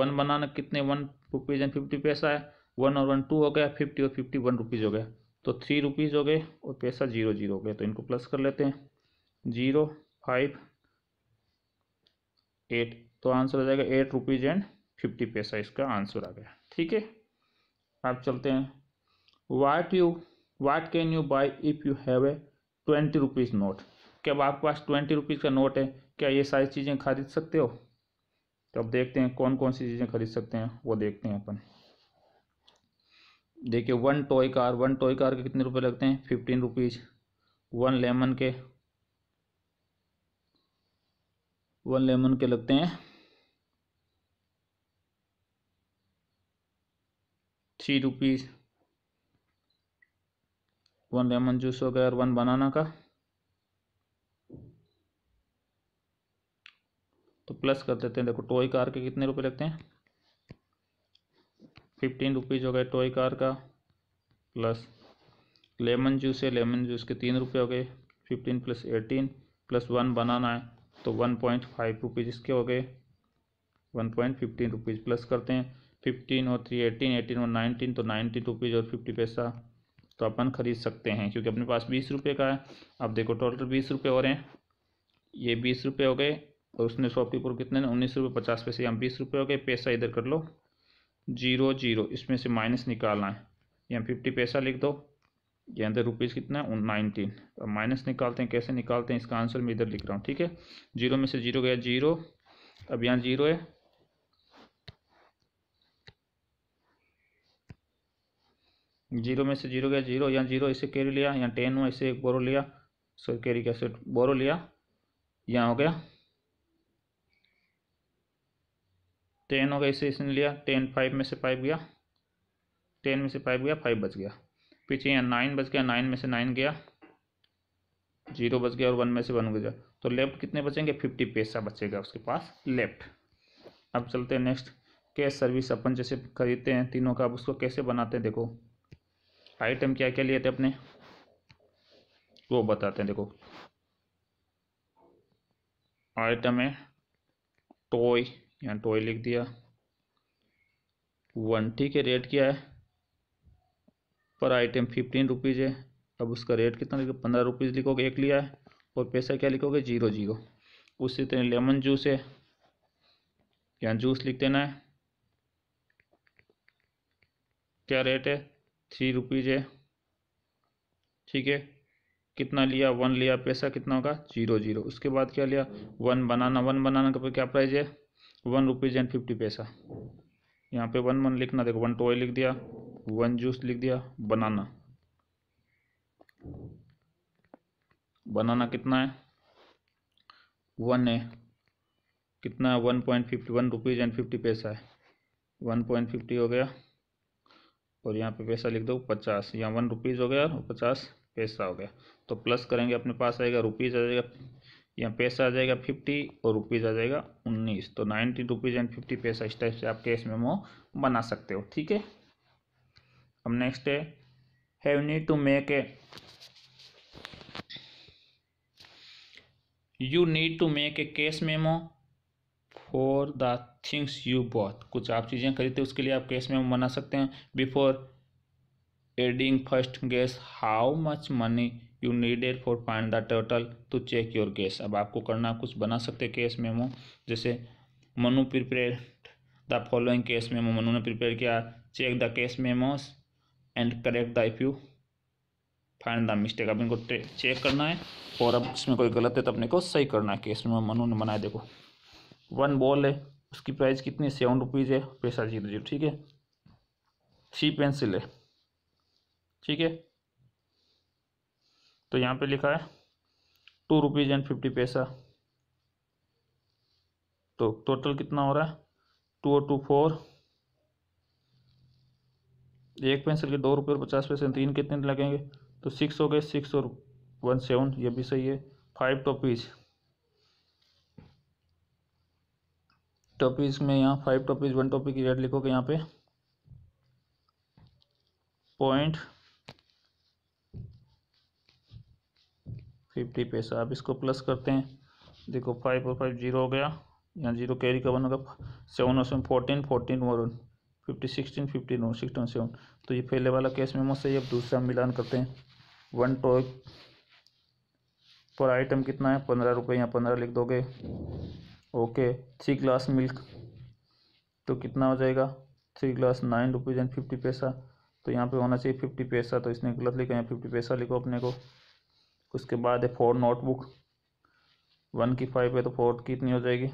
S1: वन बनाना कितने वन रुपीज़ एंड फिफ्टी पैसा है वन और वन टू हो गया फिफ्टी और फिफ्टी वन रुपीज़ हो गया तो थ्री रुपीज़ हो गए और पैसा जीरो जीरो हो गया तो इनको प्लस कर लेते हैं जीरो फाइव एट तो आंसर हो जाएगा एट रुपीज़ एंड फिफ्टी पैसा इसका आंसर आ गया ठीक है आप चलते हैं what you what can you buy if you have a twenty rupees note क्या अब आपके पास ट्वेंटी रुपीज़ का नोट है क्या ये सारी चीज़ें खरीद सकते हो तो अब देखते हैं कौन कौन सी चीज़ें खरीद सकते हैं वो देखते हैं अपन देखिए one toy car one toy car के कितने रुपए लगते हैं फिफ्टीन रुपीज़ वन लेमन के वन लेमन के लगते हैं three rupees one lemon juice हो गया और वन बनाना का तो प्लस कर देते हैं देखो टॉय कार के कितने रुपए लगते हैं फिफ्टीन रुपीज़ हो गए टॉय कार का प्लस लेमन जूस है लेमन जूस के तीन रुपये हो गए fifteen plus eighteen plus one banana है तो वन पॉइंट फाइव रुपीज़ इसके हो गए one point fifteen rupees plus करते हैं फिफ्टीन और थ्री एटीन एटीन और नाइनटीन तो नाइनटीन रुपीज़ और फिफ्टी पैसा तो अपन ख़रीद सकते हैं क्योंकि अपने पास बीस रुपये का है अब देखो टोटल बीस रुपये हो रहे हैं ये बीस रुपये हो गए और उसने शॉपकीपर कितने उन्नीस रुपये पचास पैसे यहाँ बीस रुपये हो गए पैसा इधर कर लो जीरो जीरो इसमें से माइनस निकालना है यहाँ फिफ्टी पैसा लिख दो ये अंदर रुपीज़ कितना है नाइनटीन तो माइनस निकालते हैं कैसे निकालते हैं इसका आंसर मैं इधर लिख रहा हूँ ठीक है जीरो में से जीरो गया जीरो अब यहाँ जीरो है जीरो में से जीरो गया जीरो या जीरो इसे कैरी लिया या टेन हुआ इसे एक बोरो लिया सो कैरी कैसे बोरो लिया या हो गया टेन हो गया इसे इसने लिया टेन फाइव में से फाइव गया टेन में से फाइव गया फाइव बच गया पीछे यहाँ नाइन बच गया नाइन में से नाइन गया जीरो बच गया और वन में से वन गया तो लेफ्ट कितने बचेंगे फिफ्टी पैसा बचेगा उसके पास लेफ्ट अब चलते हैं नेक्स्ट कैश सर्विस अपन जैसे खरीदते हैं तीनों का अब उसको कैसे बनाते हैं देखो आइटम क्या क्या लिए थे अपने वो बताते हैं देखो आइटम है टॉय यहाँ टॉय लिख दिया वन ठीक है रेट क्या है पर आइटम फिफ्टीन रुपीज़ है अब उसका रेट कितना लिखो पंद्रह रुपीज़ लिखोगे एक लिया है और पैसा क्या लिखोगे जीरो जीरो उससे तरह लेमन जूस है यहाँ जूस लिख देना है क्या रेट है थ्री रुपीज़ है ठीक है कितना लिया वन लिया पैसा कितना होगा जीरो जीरो उसके बाद क्या लिया वन बनाना वन बनाना का क्या प्राइस है वन रुपीज़ एंड फिफ्टी पैसा यहाँ पे वन वन लिखना देखो वन टॉय लिख दिया वन जूस लिख दिया बनाना बनाना कितना है वन है कितना है one point fifty one rupees and fifty पैसा है वन पॉइंट फिफ्टी हो गया और यहाँ पे पैसा लिख दो पचास यहाँ वन रुपीज़ हो गया और पचास पैसा हो गया तो प्लस करेंगे अपने पास आएगा रुपीज़ आ जाएगा यहाँ पैसा आ जाएगा फिफ्टी और रुपीज़ आ जाएगा उन्नीस तो नाइन्टी रुपीज़ एंड फिफ्टी पैसा इस टाइप से आप कैश मेमो बना सकते हो ठीक है अब नेक्स्ट है have need to make a you need to make a cash memo for the things you both कुछ आप चीज़ें खरीदते उसके लिए आप कैश में बना सकते हैं before adding first guess how much money you needed for find the total to check your guess अब आपको करना कुछ बना सकते कैश मेमो जैसे Manu prepare the following cash memo Manu ने प्रिपेयर किया check the cash memos and correct the if you find the mistake अब इनको चेक करना है और अब इसमें कोई गलत है तो अपने को सही करना है केस में मनु ने बनाया देखो वन बॉल है उसकी प्राइस कितनी सेवन रुपीज़ है पैसा जीरो जीरो ठीक है थ्री पेंसिल है ठीक है तो यहाँ पे लिखा है टू रुपीज़ एंड फिफ्टी पैसा तो टोटल कितना हो रहा है टू और टू फोर एक पेंसिल के दो रुपये और पचास पैसे तीन कितने लगेंगे तो सिक्स हो गए सिक्स और वन सेवन ये भी सही है फाइव टॉपीज़ टॉपीज में यहाँ फाइव टॉपीज वन टॉपिक की रेट लिखोगे यहाँ पे पॉइंट फिफ्टी पैसा आप इसको प्लस करते हैं देखो फाइव और फाइव जीरो हो गया यहाँ जीरो कैरी का बन होगा सेवन और सेवन फोर्टीन फोर्टीन और फिफ्टी सिक्सटीन फिफ्टीन और सिक्सटीन सेवन तो ये पहले वाला केस में मुझसे अब दूसरा मिलान करते हैं वन टॉप पर आइटम कितना है पंद्रह रुपये यहाँ पंद्रह लिख दोगे ओके थ्री ग्लास मिल्क तो कितना हो जाएगा three glass nine rupees and fifty पैसा तो यहाँ पे होना चाहिए फिफ्टी पैसा तो इसने गलत लिखा यहाँ फिफ्टी पैसा लिखो अपने को उसके बाद है फोर नोटबुक वन की फाइव है तो फोर कितनी हो जाएगी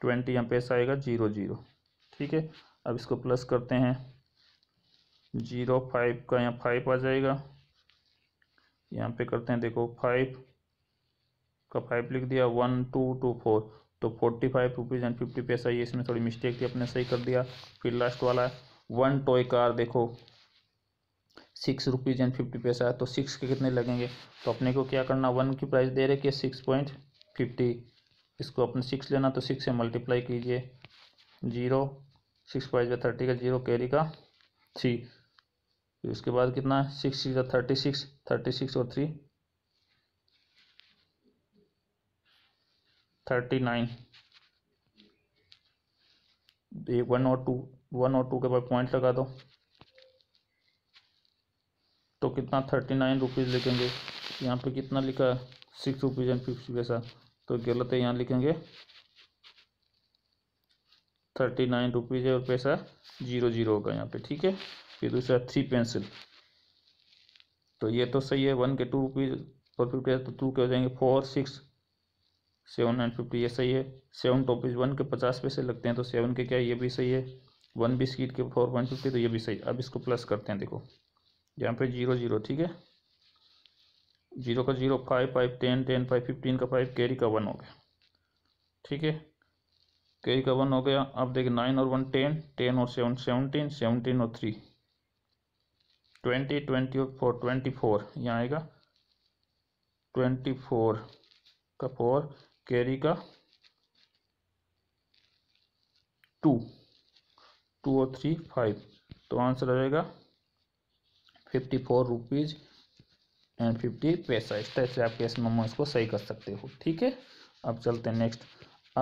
S1: ट्वेंटी यहाँ पैसा आएगा जीरो जीरो ठीक है अब इसको प्लस करते हैं जीरो फाइव का यहाँ फाइव आ जाएगा यहाँ पे करते हैं देखो फाइव का फाइव लिख दिया वन टू टू फोर तो forty five rupees and fifty पैसा ये इसमें थोड़ी मिस्टेक थी अपने सही कर दिया फिर लास्ट वाला वन टॉय कार देखो सिक्स रुपीज़ एंड फिफ्टी पैसा है तो सिक्स के कितने लगेंगे तो अपने को क्या करना वन की प्राइस दे रहे कि सिक्स पॉइंट फिफ्टी इसको अपने सिक्स लेना तो सिक्स से मल्टीप्लाई कीजिए जीरो सिक्स पॉइंट का थर्टी का जीरो कैरी का थ्री उसके बाद कितना six thirty six thirty six और थ्री थर्टी नाइन एक वन और टू वन और टू के बाद पॉइंट लगा दो तो कितना थर्टी नाइन रुपीज़ लिखेंगे यहाँ पे कितना लिखा है सिक्स रुपीज़ एंड फिफ्टी पैसा तो गलत है यहाँ लिखेंगे थर्टी नाइन रुपीज़ है और पैसा जीरो जीरो होगा यहाँ पे ठीक है फिर दूसरा थ्री पेंसिल तो ये तो सही है वन के टू रुपीज़ और फिफ्टी तो टू के हो जाएंगे four six seven nine fifty ये सही है सेवन टॉपिज वन के पचास पैसे लगते हैं तो सेवन के क्या ये भी सही है वन बिस्किट के फोर पॉइंट फिफ्टी तो ये भी सही अब इसको प्लस करते हैं देखो यहाँ पे जीरो जीरो ठीक है जीरो का zero five five ten ten five fifteen का फाइव कैरी का वन हो गया ठीक है कैरी का वन हो गया अब देखिए नाइन और वन टेन टेन और सेवन सेवनटीन सेवनटीन और थ्री ट्वेंटी ट्वेंटी और फोर ट्वेंटी फोर यहाँ आएगा ट्वेंटी फोर का फोर कैरी का टू टू और थ्री फाइव तो आंसर आ जाएगा fifty four rupees and fifty पैसा इस तरह से आप कैसे मेमो इसको सही कर सकते हो ठीक है अब चलते हैं नेक्स्ट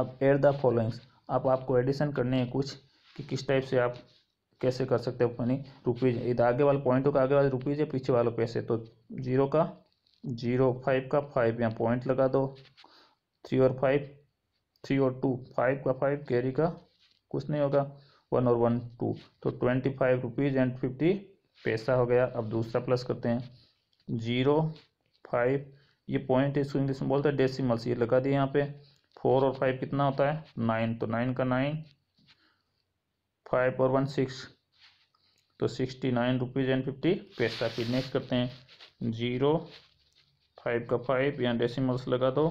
S1: अब एड द फॉलोइंग्स अब आपको एडिशन करने हैं कुछ कि किस टाइप से आप कैसे कर सकते हो अपनी रुपीज़ इधर आगे वाले पॉइंटों का आगे वाले रुपीज़ है पीछे वाले पैसे तो जीरो का जीरो फाइव का फाइव यहाँ पॉइंट लगा दो थ्री और फाइव थ्री और टू फाइव का फाइव कैरी का कुछ नहीं होगा वन और वन टू तो twenty five rupees and fifty paisa हो गया अब दूसरा प्लस करते हैं जीरो फाइव ये पॉइंट इसको इंग्लिश में बोलते हैं डेसिमल्स ये लगा दिए यहाँ पे फोर और फाइव कितना होता है नाइन तो नाइन का नाइन फाइव और वन सिक्स तो sixty nine rupees and fifty paisa फिर नेक्स्ट करते हैं जीरो फाइव का फाइव यहाँ डेसिमल्स लगा दो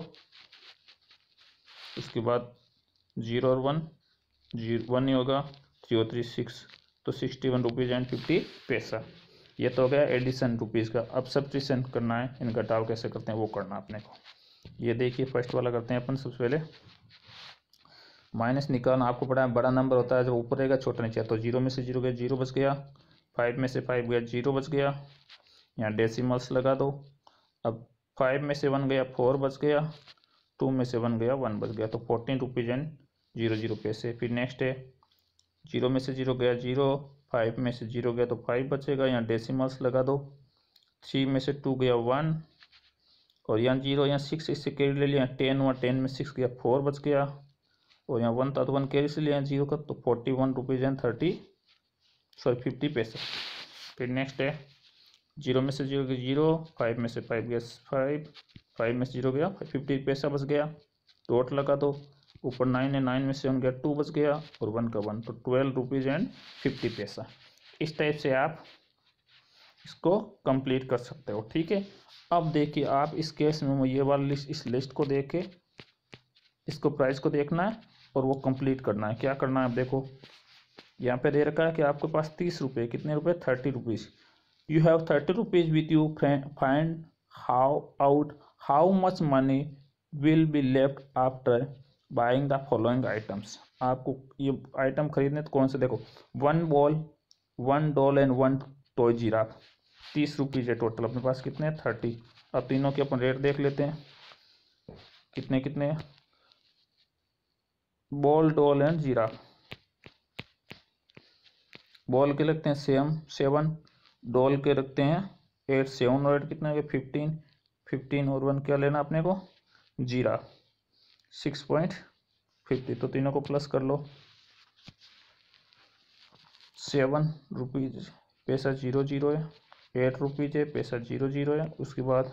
S1: उसके बाद जीरो और वन जीरो वन ही होगा थ्री और थ्री सिक्स तो sixty one rupees and fifty पैसा ये तो हो गया एडिशन रुपीज़ का अब सब्ट्रिशन करना है इनका घटाव कैसे करते हैं वो करना अपने को ये देखिए फर्स्ट वाला करते हैं अपन सबसे पहले माइनस निकालना आपको पता है बड़ा नंबर होता है जब ऊपर रहेगा छोटा नीचे तो जीरो में से जीरो गया जीरो बच गया फाइव में से फाइव गया जीरो बच गया यहाँ डेसिमल्स लगा दो अब फाइव में से वन गया फोर बच गया टू में से वन गया वन बच गया तो fourteen rupees and zero zero paise फिर नेक्स्ट है जीरो में से जीरो गया जीरो फाइव में से जीरो गया तो फाइव बचेगा यहाँ डेसिमल्स लगा दो थ्री में से टू गया वन और यहाँ जीरो यहाँ सिक्स इससे कैरी ले लिया टेन वहाँ टेन में सिक्स गया फोर बच गया और यहाँ वन था तो वन कैरी से लिया जीरो का तो forty one rupees and thirty sorry fifty paise फिर नेक्स्ट है जीरो में से जीरो गया जीरो फाइव में से फाइव गया फाइव फाइव में से जीरो गया फाइव फिफ्टी पैसा बच गया तो आठ लगा दो ऊपर नाइन है नाइन में सेवन गया टू बच गया और वन का वन तो ट्वेल्व रुपीज़ एंड फिफ्टी पैसा इस टाइप से आप इसको कंप्लीट कर सकते हो ठीक है अब देखिए आप इस केस में ये वाला लिस्ट इस लिस्ट को देख के इसको प्राइस को देखना है और वो कंप्लीट करना है क्या करना है आप देखो यहाँ पे दे रखा है कि आपके पास तीस रुपये कितने रुपये thirty rupees you have thirty rupees with you find how out how much money will be left after buying the following items आपको ये आइटम खरीदने तो कौन से देखो one ball one doll and one toy giraffe तीस rupees है total अपने पास कितने हैं थर्टी अब तीनों के अपन रेट देख लेते हैं कितने कितने ball doll and giraffe ball के लगते हैं सेम सेवन डॉल के रखते हैं एट सेवन और एट कितना फिफ्टीन फिफ्टीन और वन क्या लेना अपने को जीरा सिक्स पॉइंट फिफ्टी तो तीनों को प्लस कर लो seven rupees paisa zero zero है एट रुपीज़ है पैसा जीरो जीरो है उसके बाद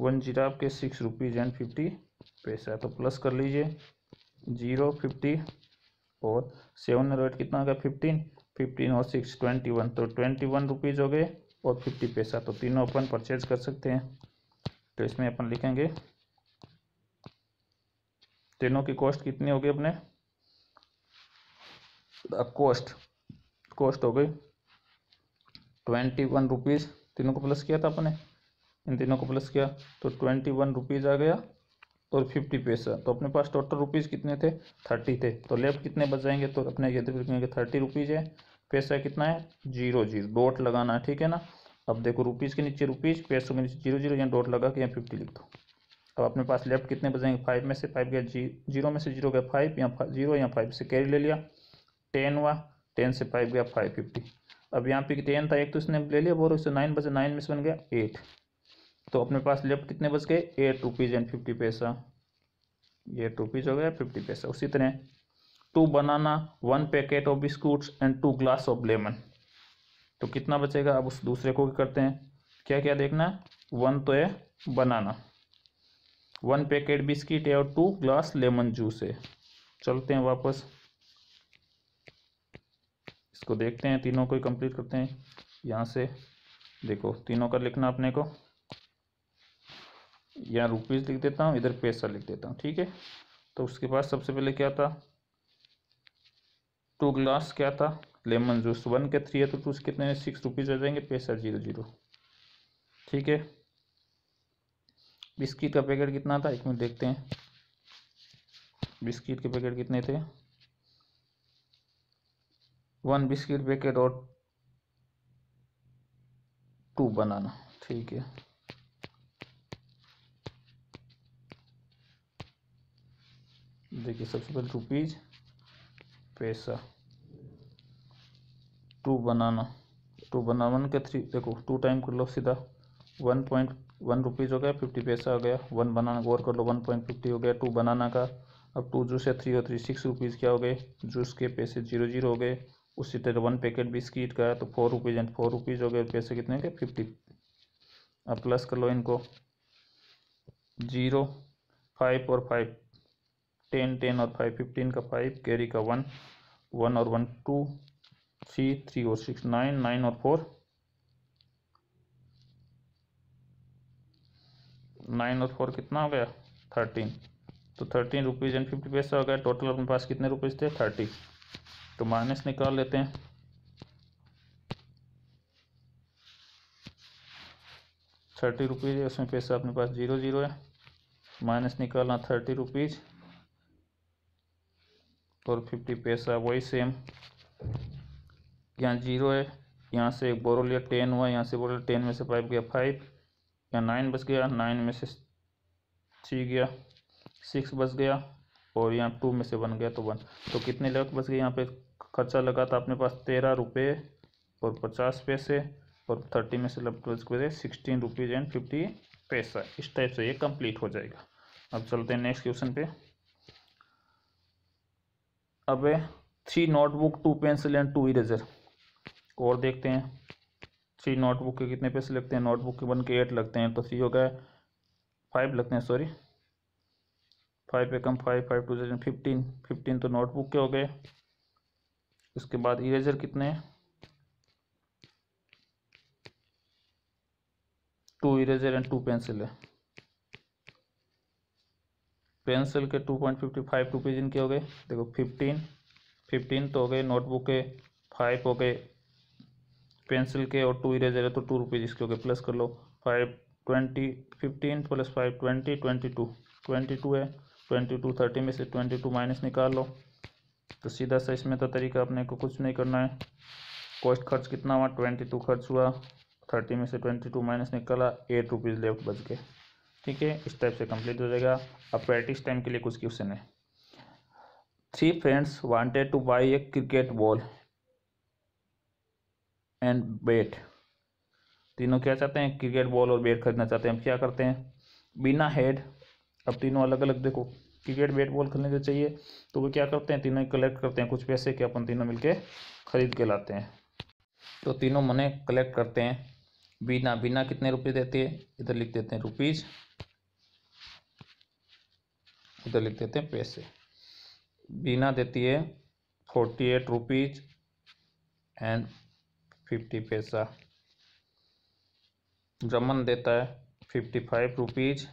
S1: वन जीरा आपके सिक्स रुपीज़ एंड फिफ्टी पैसा तो प्लस कर लीजिए जीरो फिफ्टी और सेवन और एट कितना होगा फिफ्टीन फिफ्टीन और सिक्स ट्वेंटी वन तो ट्वेंटी वन रुपीज़ हो गए और फिफ्टी पैसा तो तीनों अपन परचेज कर सकते हैं तो इसमें अपन लिखेंगे तीनों की कॉस्ट कितनी होगी अपने अब कॉस्ट कॉस्ट हो गई ट्वेंटी वन रुपीज़ तीनों को प्लस किया था अपने इन तीनों को प्लस किया तो ट्वेंटी वन रुपीज़ आ गया और फिफ्टी पैसा तो अपने पास टोटल रुपीज़ कितने थे थर्टी थे तो लेफ्ट कितने बच जाएंगे तो अपने यदि लिखेंगे थर्टी रुपीज़ है पैसा कितना है जीरो जीरो डॉट लगाना ठीक है ना अब देखो रुपीज़ के नीचे रुपीज़ पैसों के नीचे जीरो जीरो यहाँ डॉट लगा के यहाँ फिफ्टी लिख दो अब अपने पास लेफ्ट कितने बजेंगे फाइव में से फाइव गया जी जीरो में से जीरो गया फाइव या जीरो या फाइव से कैरी ले लिया टेन हुआ टेन से फाइव गया फाइव फिफ्टी अब यहाँ पे टेन था एक तो इसने ले लिया बोलो इससे नाइन बजे नाइन में से बन गया एट तो अपने पास लेफ्ट कितने बज गए eight rupees and fifty paisa eight rupees हो गया फिफ्टी पैसा उसी तरह two banana one packet of biscuits and two glass of lemon तो कितना बचेगा अब उस दूसरे को करते हैं क्या क्या देखना है वन तो है बनाना वन पैकेट बिस्किट है और टू ग्लास लेमन जूस है चलते हैं वापस इसको देखते हैं तीनों को ही कंप्लीट करते हैं यहाँ से देखो तीनों का लिखना अपने को यहाँ रुपीज़ लिख देता हूँ इधर पैसा लिख देता हूँ ठीक है तो उसके बाद सबसे पहले क्या था टू ग्लास क्या था लेमन जूस वन के थ्री है तो टू कितने सिक्स रुपीज़ आ जाएंगे पैसा जीरो जीरो ठीक है बिस्किट का पैकेट कितना था एक मिनट देखते हैं बिस्किट के पैकेट कितने थे वन बिस्किट पैकेट और टू बनाना ठीक है देखिए सबसे पहले rupees paisa two banana two बना वन के थ्री देखो टू टाइम कर लो सीधा वन पॉइंट वन रुपीज़ हो गया फिफ्टी पैसा हो गया वन बनाना गौर कर लो वन पॉइंट फिफ्टी हो गया टू बनाना का अब टू जूस है थ्री और थ्री सिक्स रुपीज़ क्या हो गए जूस के पैसे जीरो जीरो हो गए उसी तरह वन पैकेट बिस्किट का तो four rupees and four rupees हो गए पैसे कितने के फिफ्टी अब प्लस कर लो इनको जीरो फाइव और फाइव टेन टेन और फाइव फिफ्टीन का फाइव कैरी का वन वन और वन टू थ्री थ्री और सिक्स नाइन नाइन और फोर नाइन और फोर कितना हो गया थर्टीन तो thirteen rupees and fifty paisa हो गया टोटल अपने पास कितने रुपीज़ थे थर्टी तो माइनस निकाल लेते हैं थर्टी रुपीज़ है उसमें पैसा अपने पास जीरो जीरो है माइनस निकालना थर्टी रुपीज़ और फिफ्टी पैसा वही सेम यहाँ जीरो है यहाँ से एक बोरो लिया टेन हुआ यहाँ से बोरो टेन में से फाइव गया फाइव यहाँ नाइन बस गया नाइन में से थ्री गया सिक्स बस गया और यहाँ टू में से बन गया तो वन तो कितने लाख बस गए यहाँ पे खर्चा लगा था अपने पास तेरह रुपये और पचास पैसे और थर्टी में से लग बच गए सिक्सटीन रुपीज़ एंड फिफ्टी पैसा इस टाइप से ये कंप्लीट हो जाएगा अब चलते हैं नेक्स्ट क्वेश्चन पे अब है three notebook two pencil and two eraser और देखते हैं थ्री नोटबुक के कितने पैसे लगते हैं नोटबुक के बन के एट लगते हैं तो थ्री हो गया फाइव लगते हैं सॉरी फाइव पे कम फाइव फाइव टू जैसे फिफ्टीन फिफ्टीन तो नोटबुक के हो गए उसके बाद इरेजर कितने हैं two eraser and two pencil है पेंसिल के two point fifty five two rupees इनके हो गए देखो फिफ्टीन फिफ्टीन तो हो गए नोटबुक के फाइव हो गए पेंसिल के और टू इरेजर है तो टू रुपीज़ इसके हो गए प्लस कर लो five twenty fifteen plus five twenty twenty two twenty two है ट्वेंटी टू थर्टी में से ट्वेंटी टू माइनस निकाल लो तो सीधा सा इसमें तो तरीका अपने को कुछ नहीं करना है कॉस्ट खर्च कितना हुआ ट्वेंटी टू खर्च हुआ थर्टी में से ट्वेंटी टू माइनस निकाला एट रुपीज़ लेफ्ट बच गए ठीक है इस टाइप से कंप्लीट हो जाएगा अब प्रैक्टिस टाइम के लिए कुछ क्वेश्चन है three friends wanted to buy a cricket ball and bat तीनों क्या चाहते हैं क्रिकेट बॉल और बैट खरीदना चाहते हैं हम क्या करते हैं बिना हेड अब तीनों अलग अलग देखो क्रिकेट बैट बॉल खरीदने चाहिए तो वो क्या करते हैं तीनों कलेक्ट करते हैं कुछ पैसे के अपन तीनों मिलके खरीद के लाते हैं तो तीनों मने कलेक्ट करते हैं बिना बिना कितने रुपए देती है इधर लिख देते हैं रुपीज इधर लिख देते हैं पैसे बिना देती है forty eight rupees and fifty paisa जमन देता है fifty five rupees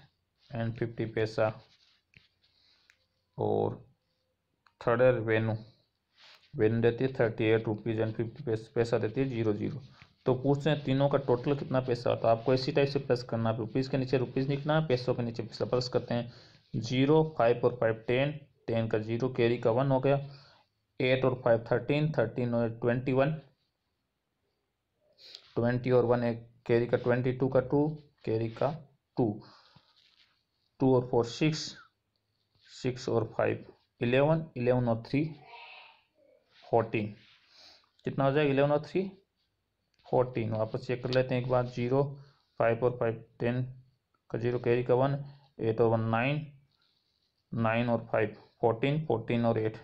S1: and fifty paisa और थर्ड है वेनू वेनू देती है thirty eight rupees and fifty paisa देती है जीरो जीरो तो पूछते हैं तीनों का टोटल कितना पैसा होता है आपको इसी टाइप से प्लस करना है रुपीज़ के नीचे रुपीज़ लिखना है पैसों के नीचे पैसा प्लस करते हैं जीरो फाइव और फाइव टेन टेन का जीरो कैरी का वन हो गया एट और फाइव थर्टीन थर्टीन और ट्वेंटी वन ट्वेंटी और वन एक कैरी का ट्वेंटी टू का टू कैरी का टू टू और फोर सिक्स सिक्स और फाइव इलेवन इलेवन और थ्री फोर्टीन कितना हो जाएगा इलेवन और थ्री फोर्टीन वापस चेक कर लेते हैं एक बार जीरो फाइव और फाइव टेन का जीरो कैरी का वन एट और वन नाइन नाइन और फाइव फोर्टीन फोर्टीन और एट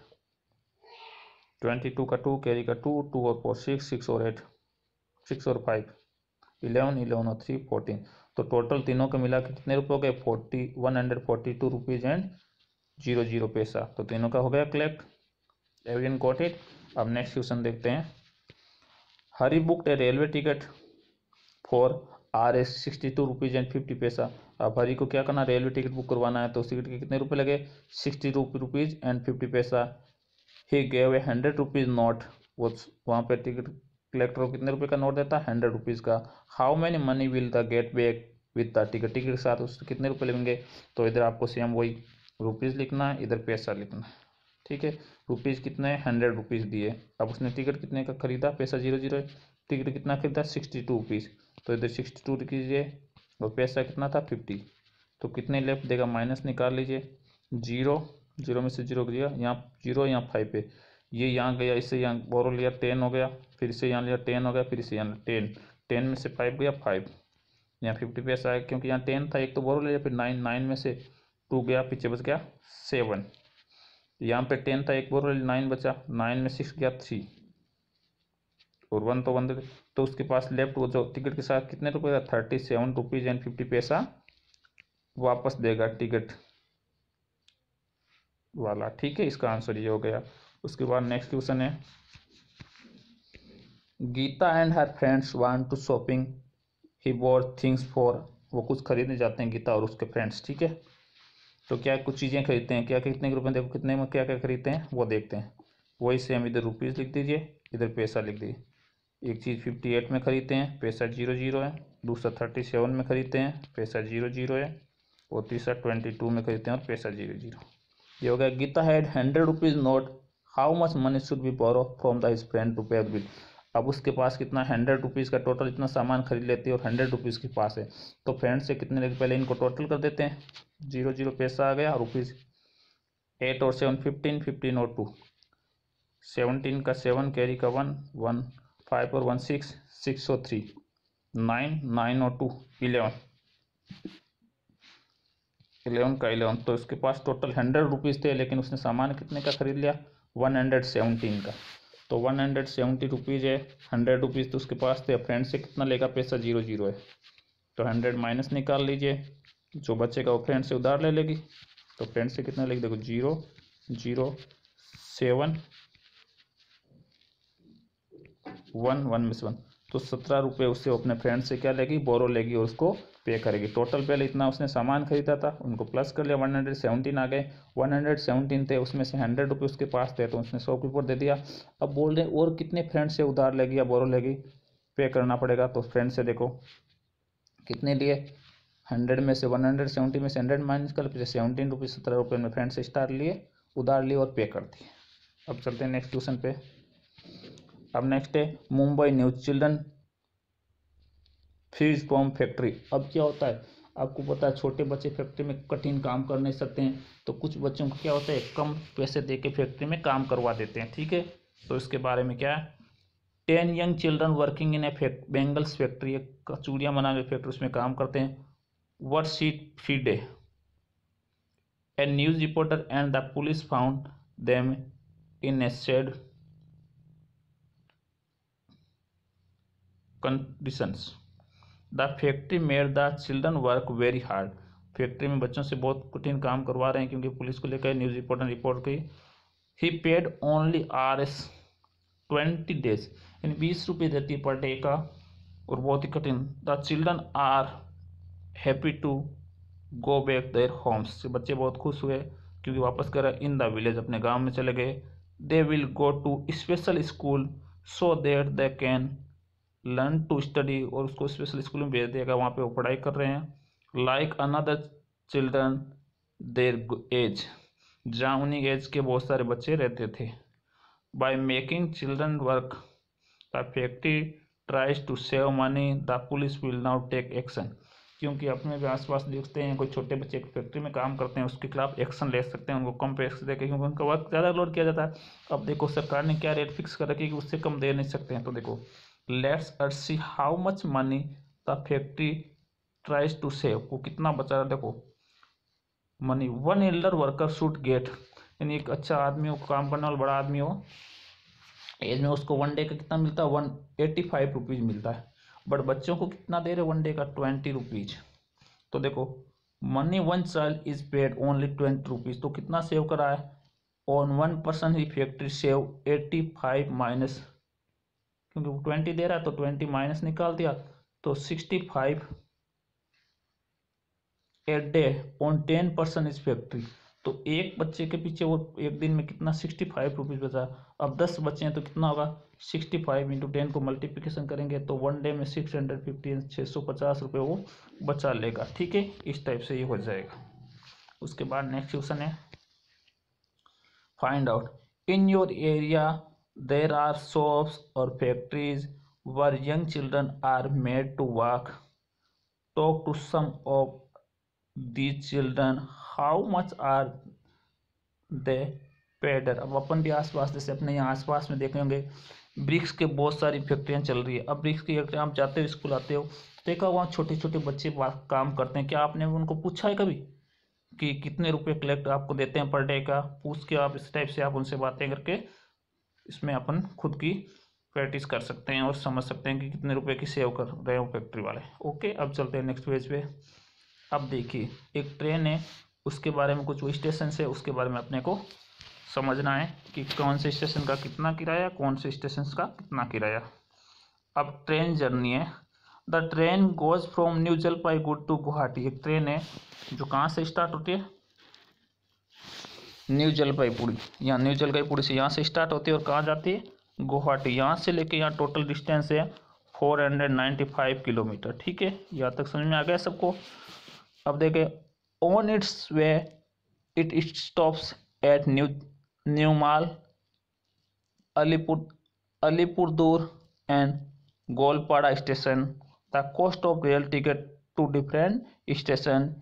S1: ट्वेंटी टू का टू कैरी का टू टू और फोर सिक्स सिक्स और एट सिक्स और फाइव इलेवन इलेवन और थ्री फोर्टीन तो टोटल तीनों को मिला के कितने रुपये हो गए forty one hundred forty two rupees and zero zero paisa तो तीनों का हो गया कलेक्ट एवियन कॉट इट अब नेक्स्ट क्वेश्चन देखते हैं Hari booked a railway ticket for R S sixty two rupees and fifty पैसा अब हरी को क्या करना रेलवे टिकट बुक करवाना है तो उस टिकट के कितने रुपये लगे sixty rupees and fifty paisa he gave a hundred rupees note वो वहाँ पर टिकट कलेक्टर को कितने रुपए का नोट देता है हंड्रेड रुपीज़ का how many money will the get back with the ticket ticket के साथ उसके कितने रुपए लेंगे तो इधर आपको सेम वही रुपीज़ लिखना है इधर पैसा लिखना है ठीक है रुपीज़ कितने हैं हंड्रेड रुपीज़ दिए अब उसने टिकट कितने का खरीदा पैसा जीरो जीरो टिकट कितना खरीदा सिक्सटी टू रुपीज़ तो इधर सिक्सटी टू कीजिए और पैसा कितना था फिफ्टी तो कितने लेफ्ट देगा माइनस निकाल लीजिए जीरो जीरो में से जीरो गया यहाँ जीरो यहाँ फाइव पे ये यहाँ गया इससे यहाँ बोरो लिया टेन हो गया फिर से यहाँ लिया टेन हो गया फिर से यहाँ टेन टेन में से फाइव गया फाइव यहाँ फिफ्टी पैसा आया क्योंकि यहाँ टेन था एक तो बोरो ले लिया फिर नाइन नाइन में से टू गया पीछे बच गया सेवन यहाँ पे टेन था एक बोरो ले नाइन बचा नाइन में सिक्स गया थ्री और वन तो वन तो उसके पास लेफ्ट वो जो टिकट के साथ कितने रुपये का thirty seven rupees and fifty paisa वापस देगा टिकट वाला ठीक है इसका आंसर ये हो गया उसके बाद नेक्स्ट क्वेश्चन है Geeta and her friends want to shopping he war things for वो कुछ खरीदने जाते हैं गीता और उसके फ्रेंड्स ठीक है तो क्या कुछ चीज़ें खरीदते हैं क्या कितने रुपये देखो कितने में क्या क्या खरीदते हैं वो देखते हैं वही सेम इधर रुपीज़ लिख दीजिए इधर पैसा लिख दीजिए एक चीज़ फिफ्टी एट में खरीदते हैं पैसा जीरो जीरो है दूसरा थर्टी सेवन में खरीदते हैं पैसा जीरो जीरो है और तीसरा ट्वेंटी टू में खरीदते हैं और पैसा जीरो जीरो ये हो गया Geeta had hundred rupees note how much money should be borrow from the his friend to pay bill अब उसके पास कितना हंड्रेड रुपीज़ का टोटल इतना सामान खरीद लेती है और हंड्रेड रुपीज़ के पास है तो फ्रेंड्स से कितने लगे पहले इनको टोटल कर देते हैं जीरो जीरो पैसा आ गया रुपीज़ एट और सेवन फिफ्टीन फिफ्टीन और टू सेवनटीन का सेवन कैरी का वन वन फाइव और वन सिक्स सिक्स और थ्री नाइन नाइन और टू इलेवन इलेवन का इलेवन तो उसके पास टोटल हंड्रेड रुपीज़ थे लेकिन उसने सामान कितने का खरीद लिया वन हंड्रेड सेवनटीन का तो वन हंड्रेड सेवेंटी रुपीज़ है हंड्रेड रुपीज़ तो उसके पास थे अब फ्रेंड से कितना लेगा पैसा जीरो जीरो है तो हंड्रेड माइनस निकाल लीजिए जो बच्चे का वो फ्रेंड से उधार ले लेगी तो फ्रेंड से कितना लेगी देखो zero zero seven one one miss one तो सत्रह रुपये उससे अपने फ्रेंड से क्या लेगी बोरो लेगी और उसको पे करेगी टोटल पहले इतना उसने सामान खरीदा था उनको प्लस कर लिया वन हंड्रेड आ गए वन हंड्रेड थे उसमें से हंड्रेड रुपये उसके पास थे तो उसने सौ रुपये दे दिया अब बोल रहे और कितने फ्रेंड से उधार लेगी या बोरो लेगी पे करना पड़ेगा तो फ्रेंड से देखो कितने लिए हंड्रेड में से वन हंड्रेड सेवेंटी में से हंड्रेड माइनस कर पीछे सेवनटीन रुपीज़ सत्रह रुपये में फ्रेंड से स्टार लिए उधार लिए और पे कर दिए अब चलते हैं नेक्स्ट क्वेश्चन पे अब नेक्स्ट है Mumbai news children fuse pump factory अब क्या होता है आपको पता है छोटे बच्चे फैक्ट्री में कठिन काम कर नहीं सकते हैं तो कुछ बच्चों को क्या होता है कम पैसे दे के फैक्ट्री में काम करवा देते हैं ठीक है तो इसके बारे में क्या है ten young children working in a fact bangles factory एक कचूड़िया बनाने फैक्ट्री उसमें काम करते हैं what seat fee day a news reporter and the police found them in a sad conditions the factory made the children work very hard factory में बच्चों से बहुत कठिन काम करवा रहे हैं क्योंकि पुलिस को लेकर न्यूज़ रिपोर्ट ने रिपोर्ट की he paid only R S twenty days यानी बीस रुपये देती है पर डे का और बहुत ही कठिन the children are happy to go back their homes बच्चे बहुत खुश हुए क्योंकि वापस कर इन द विलेज अपने गांव में चले गए they will go to special school so that they can learn to study और उसको स्पेशल स्कूल में भेज देगा वहाँ पर वो पढ़ाई कर रहे हैं like another children their age जहाँ उन्हीं एज के बहुत सारे बच्चे रहते थे by making children work the factory tries to save money the police will now take action क्योंकि अपने भी आसपास देखते हैं कोई छोटे बच्चे एक फैक्ट्री में काम करते हैं उसके खिलाफ एक्शन ले सकते हैं उनको कम पैसे दे के क्योंकि उनका वर्क ज़्यादा लोड किया जाता है अब देखो सरकार ने क्या रेट फिक्स कर रखी है कि उससे कम दे नहीं सकते हैं तो देखो let's us see how much money the factory tries to save वो कितना बचा रहा देखो money one elder worker shoot get यानी एक अच्छा आदमी हो काम करने वाला बड़ा आदमी हो एज में उसको वन डे का कितना मिलता है वन एटी फाइव रुपीज़ मिलता है बट बच्चों को कितना दे रहे वन डे का ट्वेंटी रुपीज़ तो देखो money one child is paid only twenty rupees तो कितना सेव करा है ऑन वन परसेंट ही factory save eighty five minus क्योंकि वो ट्वेंटी दे रहा है तो ट्वेंटी माइनस निकाल दिया तो sixty five at day on ten percent is factory तो एक बच्चे के पीछे वो एक दिन में कितना सिक्सटी फाइव रुपीज़ बचा अब दस बच्चे हैं तो कितना होगा सिक्सटी फाइव इंटू टेन को मल्टीप्लीकेशन करेंगे तो वन डे में सिक्स हंड्रेड फिफ्टी छः सौ पचास रुपये वो बचा लेगा ठीक है इस टाइप से ये हो जाएगा उसके बाद नेक्स्ट क्वेश्चन है find out in your area there are shops और factories where young children are made to work talk to some of the children how much are they paid अब अपन भी आसपास जैसे अपने यहाँ आसपास में देखे होंगे ब्रिक्स के बहुत सारी फैक्ट्रियाँ चल रही है अब ब्रिक्स की फैक्ट्री आप जाते हो स्कूल आते हो देखा वहाँ छोटे छोटे बच्चे काम करते हैं क्या आपने उनको पूछा है कभी कि कितने रुपए कलेक्ट आपको देते हैं पर डे का पूछ के आप इस टाइप से आप उनसे बातें करके इसमें अपन खुद की प्रैक्टिस कर सकते हैं और समझ सकते हैं कि कितने रुपए की सेव कर रहे हो फैक्ट्री वाले ओके अब चलते हैं नेक्स्ट पेज पे अब देखिए एक ट्रेन है उसके बारे में कुछ स्टेशन है उसके बारे में अपने को समझना है कि कौन से स्टेशन का कितना किराया कौन से स्टेशन का कितना किराया अब ट्रेन जर्नी है the train goes from New Jalpaiguri to Guwahati एक ट्रेन है जो कहाँ से स्टार्ट होती है न्यू जलपाईपुड़ी यहाँ न्यू जलपाईपुड़ी से यहाँ से स्टार्ट होती है और कहाँ जाती है गुवाहाटी यहाँ से लेके यहाँ टोटल डिस्टेंस है four hundred ninety five kilometre ठीक है यहाँ तक समझ में आ गया सबको अब देखें on its way it stops at New New Mal Alipur Alipurduar and Goalpara station the cost of rail ticket to different station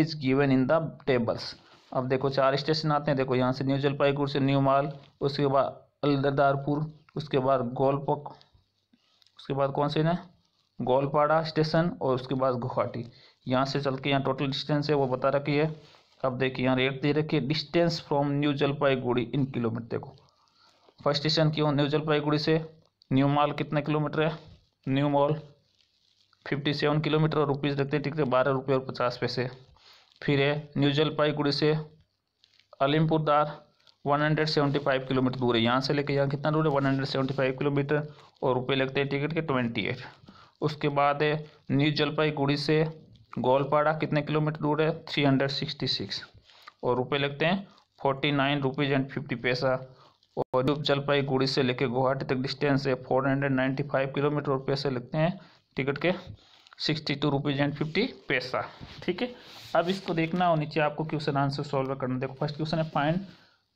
S1: is given in the tables अब देखो चार स्टेशन आते हैं देखो यहाँ से न्यू जलपाईगुड़ से न्यू माल उसके बाद अलदरदारपुर उसके बाद गोलपक उसके बाद कौन से ना गोलपाड़ा स्टेशन और उसके बाद गुवाहाटी यहाँ से चल के यहाँ टोटल डिस्टेंस है वो बता रखी है अब देखिए यहाँ रेट दे रखी है distance from New Jalpaiguri in kilometre देखो फर्स्ट स्टेशन क्यों न्यू जलपाईगुड़ी से न्यू मॉल कितना किलोमीटर है New Mal fifty seven kilometre और रुपीज़ रखते हैं टिकट बारह रुपये और पचास पैसे फिर है न्यू जलपाईगुड़ी से अलीमपुर दार 175 किलोमीटर दूर है यहाँ से लेके यहाँ कितना दूर है 175 किलोमीटर और रुपये लगते हैं टिकट के 28 उसके बाद है न्यू जलपाईगुड़ी से गोलपाड़ा कितने किलोमीटर दूर है 366 और रुपये लगते हैं forty nine rupees and fifty paisa और न्यू जलपाईगुड़ी से लेके गुवाहाटी तक डिस्टेंस है four hundred ninety five kilometre और पैसे लगते हैं टिकट के sixty two rupees and fifty paisa ठीक है अब इसको देखना हो नीचे आपको क्वेश्चन आंसर सॉल्व करना देखो फर्स्ट क्वेश्चन है find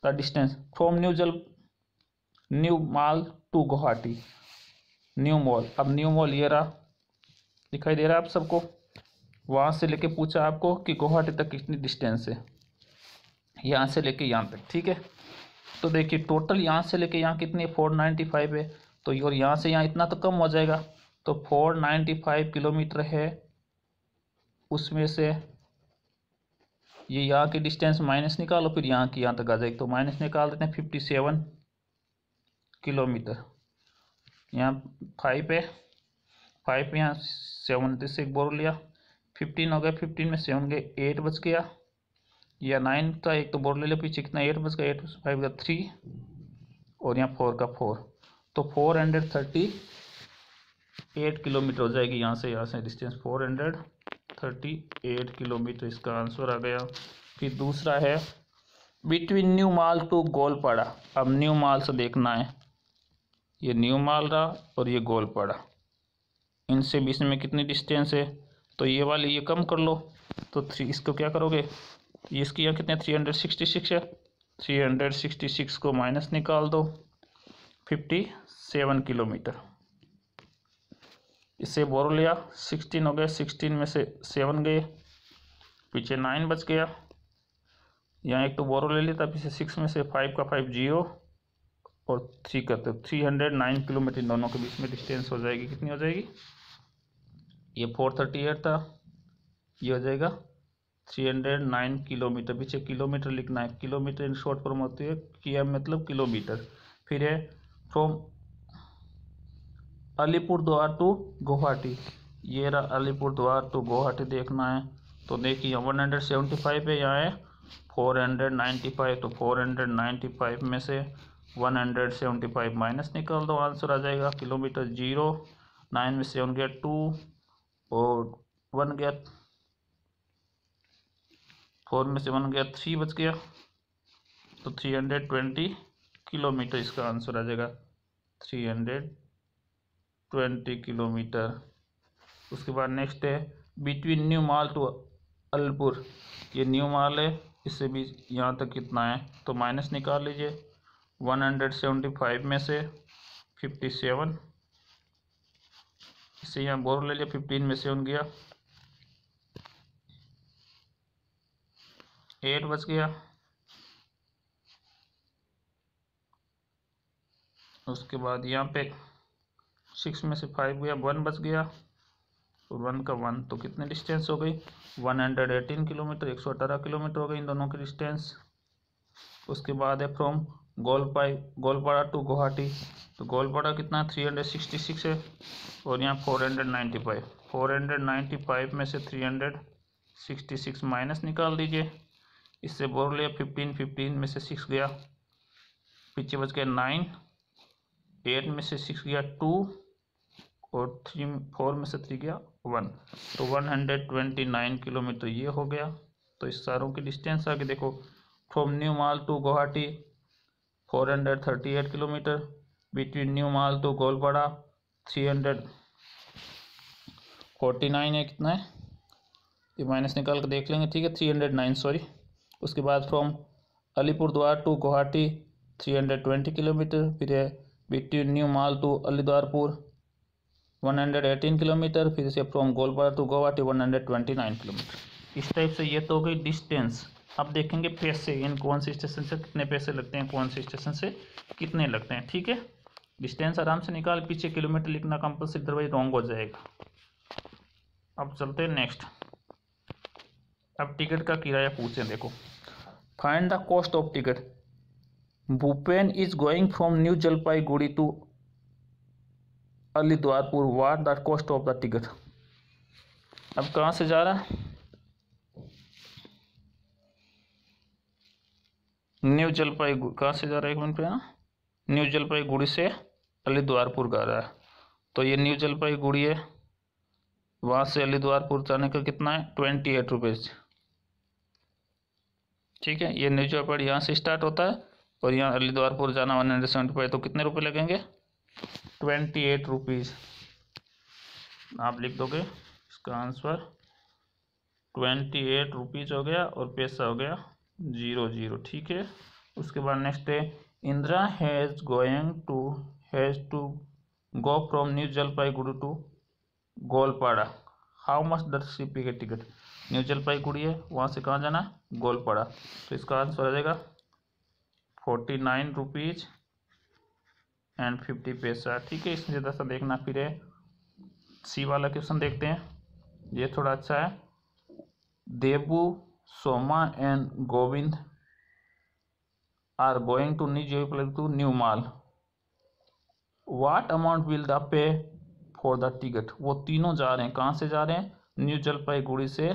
S1: the distance from New जल New Mal to Guwahati New Mal अब न्यू मॉल ये रहा दिखाई दे रहा है आप सबको वहाँ से लेके पूछा आपको कि गुवाहाटी तक कितनी डिस्टेंस है यहाँ से लेके यहाँ तक ठीक है तो देखिए टोटल यहाँ से लेके यहाँ कितनी फोर नाइन्टी फाइव है तो और यहाँ से यहाँ इतना तो कम हो जाएगा तो फोर नाइन्टी फाइव किलोमीटर है उसमें से ये यहाँ की डिस्टेंस माइनस निकालो फिर यहाँ की यहाँ तक आ जाएगी तो माइनस निकाल देते हैं फिफ्टी सेवन किलोमीटर यहाँ फाइव है फाइव यहाँ तो सेवन से एक बोर लिया फिफ्टीन हो गया फिफ्टीन में सेवन गए एट बच गया या नाइन का एक तो बोर ले लिया पीछे कितना एट बच गया एट फाइव का थ्री और यहाँ फोर का फोर तो four hundred thirty eight kilometre हो जाएगी यहाँ से यहाँ से distance four hundred thirty eight kilometre इसका आंसर आ गया फिर दूसरा है between New Mal to Goalpara अब न्यू माल से देखना है ये न्यू माल रहा और ये गोलपाड़ा इनसे बीच में कितनी डिस्टेंस है तो ये वाली ये कम कर लो तो थ्री इसको क्या करोगे इसकी यहाँ कितने थ्री हंड्रेड सिक्सटी सिक्स है थ्री हंड्रेड सिक्सटी सिक्स को माइनस निकाल दो फिफ्टी सेवन किलोमीटर इससे बोरो लिया सिक्सटीन हो गए सिक्सटीन में से सेवन गए पीछे नाइन बच गया यहाँ एक तो बोरो ले लेता पीछे सिक्स में से फाइव का फाइव जीरो और थ्री का तो थ्री हंड्रेड नाइन किलोमीटर दोनों के बीच में डिस्टेंस हो जाएगी कितनी हो जाएगी ये फोर थर्टी एट था ये हो जाएगा थ्री हंड्रेड नाइन किलोमीटर पीछे किलोमीटर लिखना है किलोमीटर इन शॉर्ट फॉर्म होती है कि मतलब किलोमीटर फिर है from Alipurduar to Guwahati ये रहा अलीपुर द्वार टू गुवाहाटी देखना है तो देखिए वन हंड्रेड सेवेंटी फाइव है यहाँ है फोर हंड्रेड नाइन्टी फाइव तो फोर हंड्रेड नाइन्टी फाइव में से one hundred seventy five minus निकाल दो आंसर आ जाएगा किलोमीटर जीरो नाइन में सेवन गेट टू और वन गेट फोर में से वन गेट थ्री बच गया तो थ्री हंड्रेड ट्वेंटी किलोमीटर इसका आंसर आ जाएगा थ्री हंड्रेड ट्वेंटी किलोमीटर उसके बाद नेक्स्ट है between New Mal to Alipur ये न्यू माल है इससे भी यहाँ तक कितना है तो माइनस निकाल लीजिए वन हंड्रेड सेवेंटी फाइव में से फिफ्टी सेवन इससे यहाँ बोर ले लिया फिफ्टीन में सेवन गया एट बच गया उसके बाद यहाँ पे सिक्स में से फाइव गया वन बच गया और तो वन का वन तो कितने डिस्टेंस हो गई वन हंड्रेड एटीन किलोमीटर एक सौ अठारह किलोमीटर हो गई इन दोनों की डिस्टेंस उसके बाद है फ्रॉम गोलपाई गोलपाड़ा टू गुवाहाटी तो गोलपाड़ा कितना थ्री हंड्रेड सिक्सटी सिक्स है और यहाँ four hundred ninety five four hundred ninety five में से three hundred sixty six minus निकाल दीजिए इससे बोर लिया फिफ्टीन फिफ्टीन में से सिक्स गया पीछे बच गया नाइन एट में से सिक्स गया टू और थ्री फोर में से थ्री गया वन तो one hundred twenty nine kilometre ये हो गया तो इस सारों की डिस्टेंस आगे देखो from New Mal to Guwahati four hundred thirty eight kilometre between New Mal to Goalpara three hundred forty nine है कितना है ये माइनस निकाल कर देख लेंगे ठीक है थ्री हंड्रेड नाइन सॉरी उसके बाद from Alipurduar to Guwahati three hundred twenty kilometre फिर है between New Mal to Alipurduar 118 kilometre फिर से from Goalpara to Guwahati 129 kilometre इस टाइप से ये तो हो गई डिस्टेंस अब देखेंगे पैसे इन कौन से स्टेशन से कितने पैसे लगते हैं कौन से स्टेशन से कितने लगते हैं ठीक है डिस्टेंस आराम से निकाल पीछे किलोमीटर लिखना कंपल्सरी अदरवाइज रॉन्ग हो जाएगा अब चलते हैं नेक्स्ट अब टिकट का किराया पूछते देखो find the cost of ticket Bhupen is going from New Jalpaiguri to Alipurduar what the cost of the ticket अब कहाँ से जा रहा है न्यू जलपाईगुड़ी कहाँ से जा रहा है एक मिनट पे हाँ? न्यू जलपाईगुड़ी से अली द्वारपुर का रहा है तो ये न्यू जलपाईगुड़ी है वहाँ से अली द्वारपुर जाने का कितना है ट्वेंटी एट रुपीज़ ठीक है ये न्यू जलपाई यहाँ से स्टार्ट होता है और यहाँ अली द्वारपुर जाना वन हंड्रेड सेवेंटी फाइव तो कितने रुपये लगेंगे ट्वेंटी एट रुपीज़ आप लिख दोगे इसका आंसर ट्वेंटी एट रुपीज़ हो गया और पैसा हो गया जीरो जीरो ठीक है उसके बाद नेक्स्ट है Indira has going to has to go from New Jalpaiguri to Goalpara how much that she pay के टिकट न्यू जलपाईगुड़ी है वहाँ से कहाँ जाना है गोलपाड़ा तो इसका आंसर आ जाएगा forty nine rupees and fifty paisa ठीक है इसमें ज़्यादा सा देखना फिर है सी वाला क्वेश्चन देखते हैं ये थोड़ा अच्छा है Debu Soma and Govind are going to New to New Mal what amount will the pay for the ticket वो तीनों जा रहे हैं कहाँ से जा रहे हैं न्यू जलपाईगुड़ी से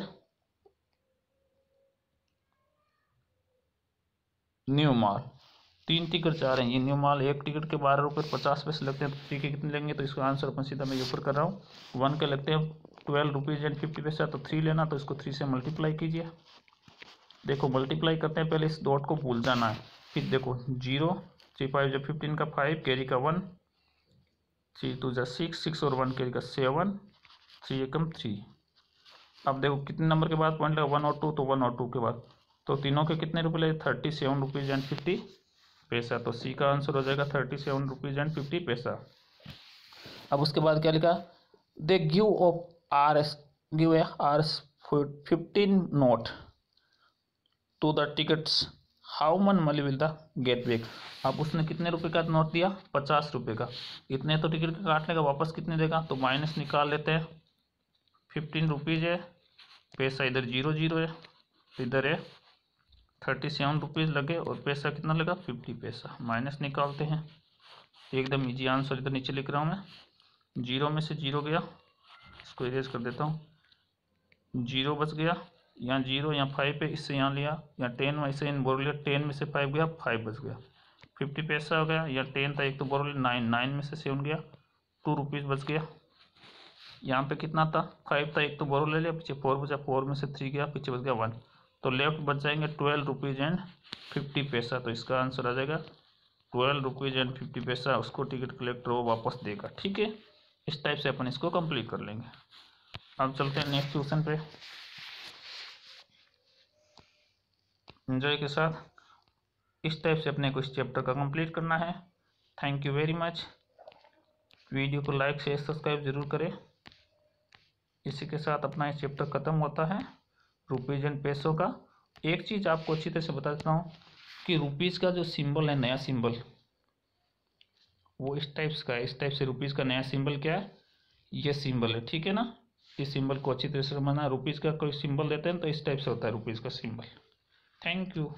S1: न्यू मॉल तीन टिकट चाह रहे हैं ये न्यू माल एक टिकट के बारह रुपये पचास पैसे लगते हैं तो थ्री के कितने लेंगे तो इसका आंसर अपन सीधा मैं ये ऊपर कर रहा हूँ वन के लगते हैं ट्वेल्व रुपीज़ एंड फिफ्टी पैसा तो थ्री लेना तो इसको थ्री से मल्टीप्लाई कीजिए देखो मल्टीप्लाई करते हैं पहले इस डॉट को भूल जाना है फिर देखो जीरो थ्री फाइव जो फिफ्टीन का फाइव कैरी का वन थ्री टू जो सिक्स सिक्स और वन कैरी का सेवन थ्री एकम थ्री अब देखो कितने नंबर के बाद पॉइंट लगा वन और टू तो वन और टू के बाद तो तीनों के कितने रुपये लगे thirty seven rupees and fifty पैसा तो सी का आंसर हो जाएगा thirty seven rupees and fifty पैसा अब उसके बाद क्या लिखा दे give of R S give a R S fifteen note to the tickets how man money will the get back अब उसने कितने रुपए का नोट दिया पचास रुपए का इतने तो टिकट का काट लेगा वापस कितने देगा तो माइनस निकाल लेते हैं फिफ्टीन रुपीज़ है पैसा इधर जीरो जीरो है इधर है थर्टी सेवन रुपीज़ लगे और पैसा कितना लगा फिफ्टी पैसा माइनस निकालते हैं एकदम इजी आंसर इधर नीचे लिख रहा हूँ मैं जीरो में से जीरो गया इसको इरेज कर देता हूँ जीरो बच गया यहाँ जीरो यहाँ फाइव पे इससे यहाँ लिया यहाँ टेन में इससे इन बोर लिया टेन में से फाइव गया फाइव बच गया फिफ्टी पैसा हो गया या टेन था एक तो बोर लिया नाइन नाइन में से सेवन गया टू रुपीज़ बच गया यहाँ पे कितना था फाइव था एक तो बोरो ले लिया पीछे फोर बचा फोर में से थ्री गया पीछे बच गया वन तो लेफ्ट बच जाएंगे ट्वेल्व रुपीज़ एंड फिफ्टी पैसा तो इसका आंसर आ जाएगा ट्वेल्व रुपीज़ एंड फिफ्टी पैसा उसको टिकट कलेक्टर वो वापस देगा ठीक है इस टाइप से अपन इसको कंप्लीट कर लेंगे अब चलते हैं नेक्स्ट क्वेश्चन पे एंजॉय के साथ इस टाइप से अपने को इस चैप्टर का कंप्लीट करना है thank you very much video को लाइक शेयर सब्सक्राइब जरूर करें इसी के साथ अपना इस चैप्टर ख़त्म होता है रुपीज़ एंड पैसों का एक चीज़ आपको अच्छी तरह से बता देता हूँ कि रुपीज़ का जो सिंबल है नया सिंबल वो इस टाइप्स का है इस टाइप से रुपीज़ का नया सिंबल क्या है ये सिंबल है ठीक है ना इस सिंबल को अच्छी तरह से समझना रुपीज़ का कोई सिंबल देते हैं तो इस टाइप से होता है रुपीज़ का सिंबल थैंक यू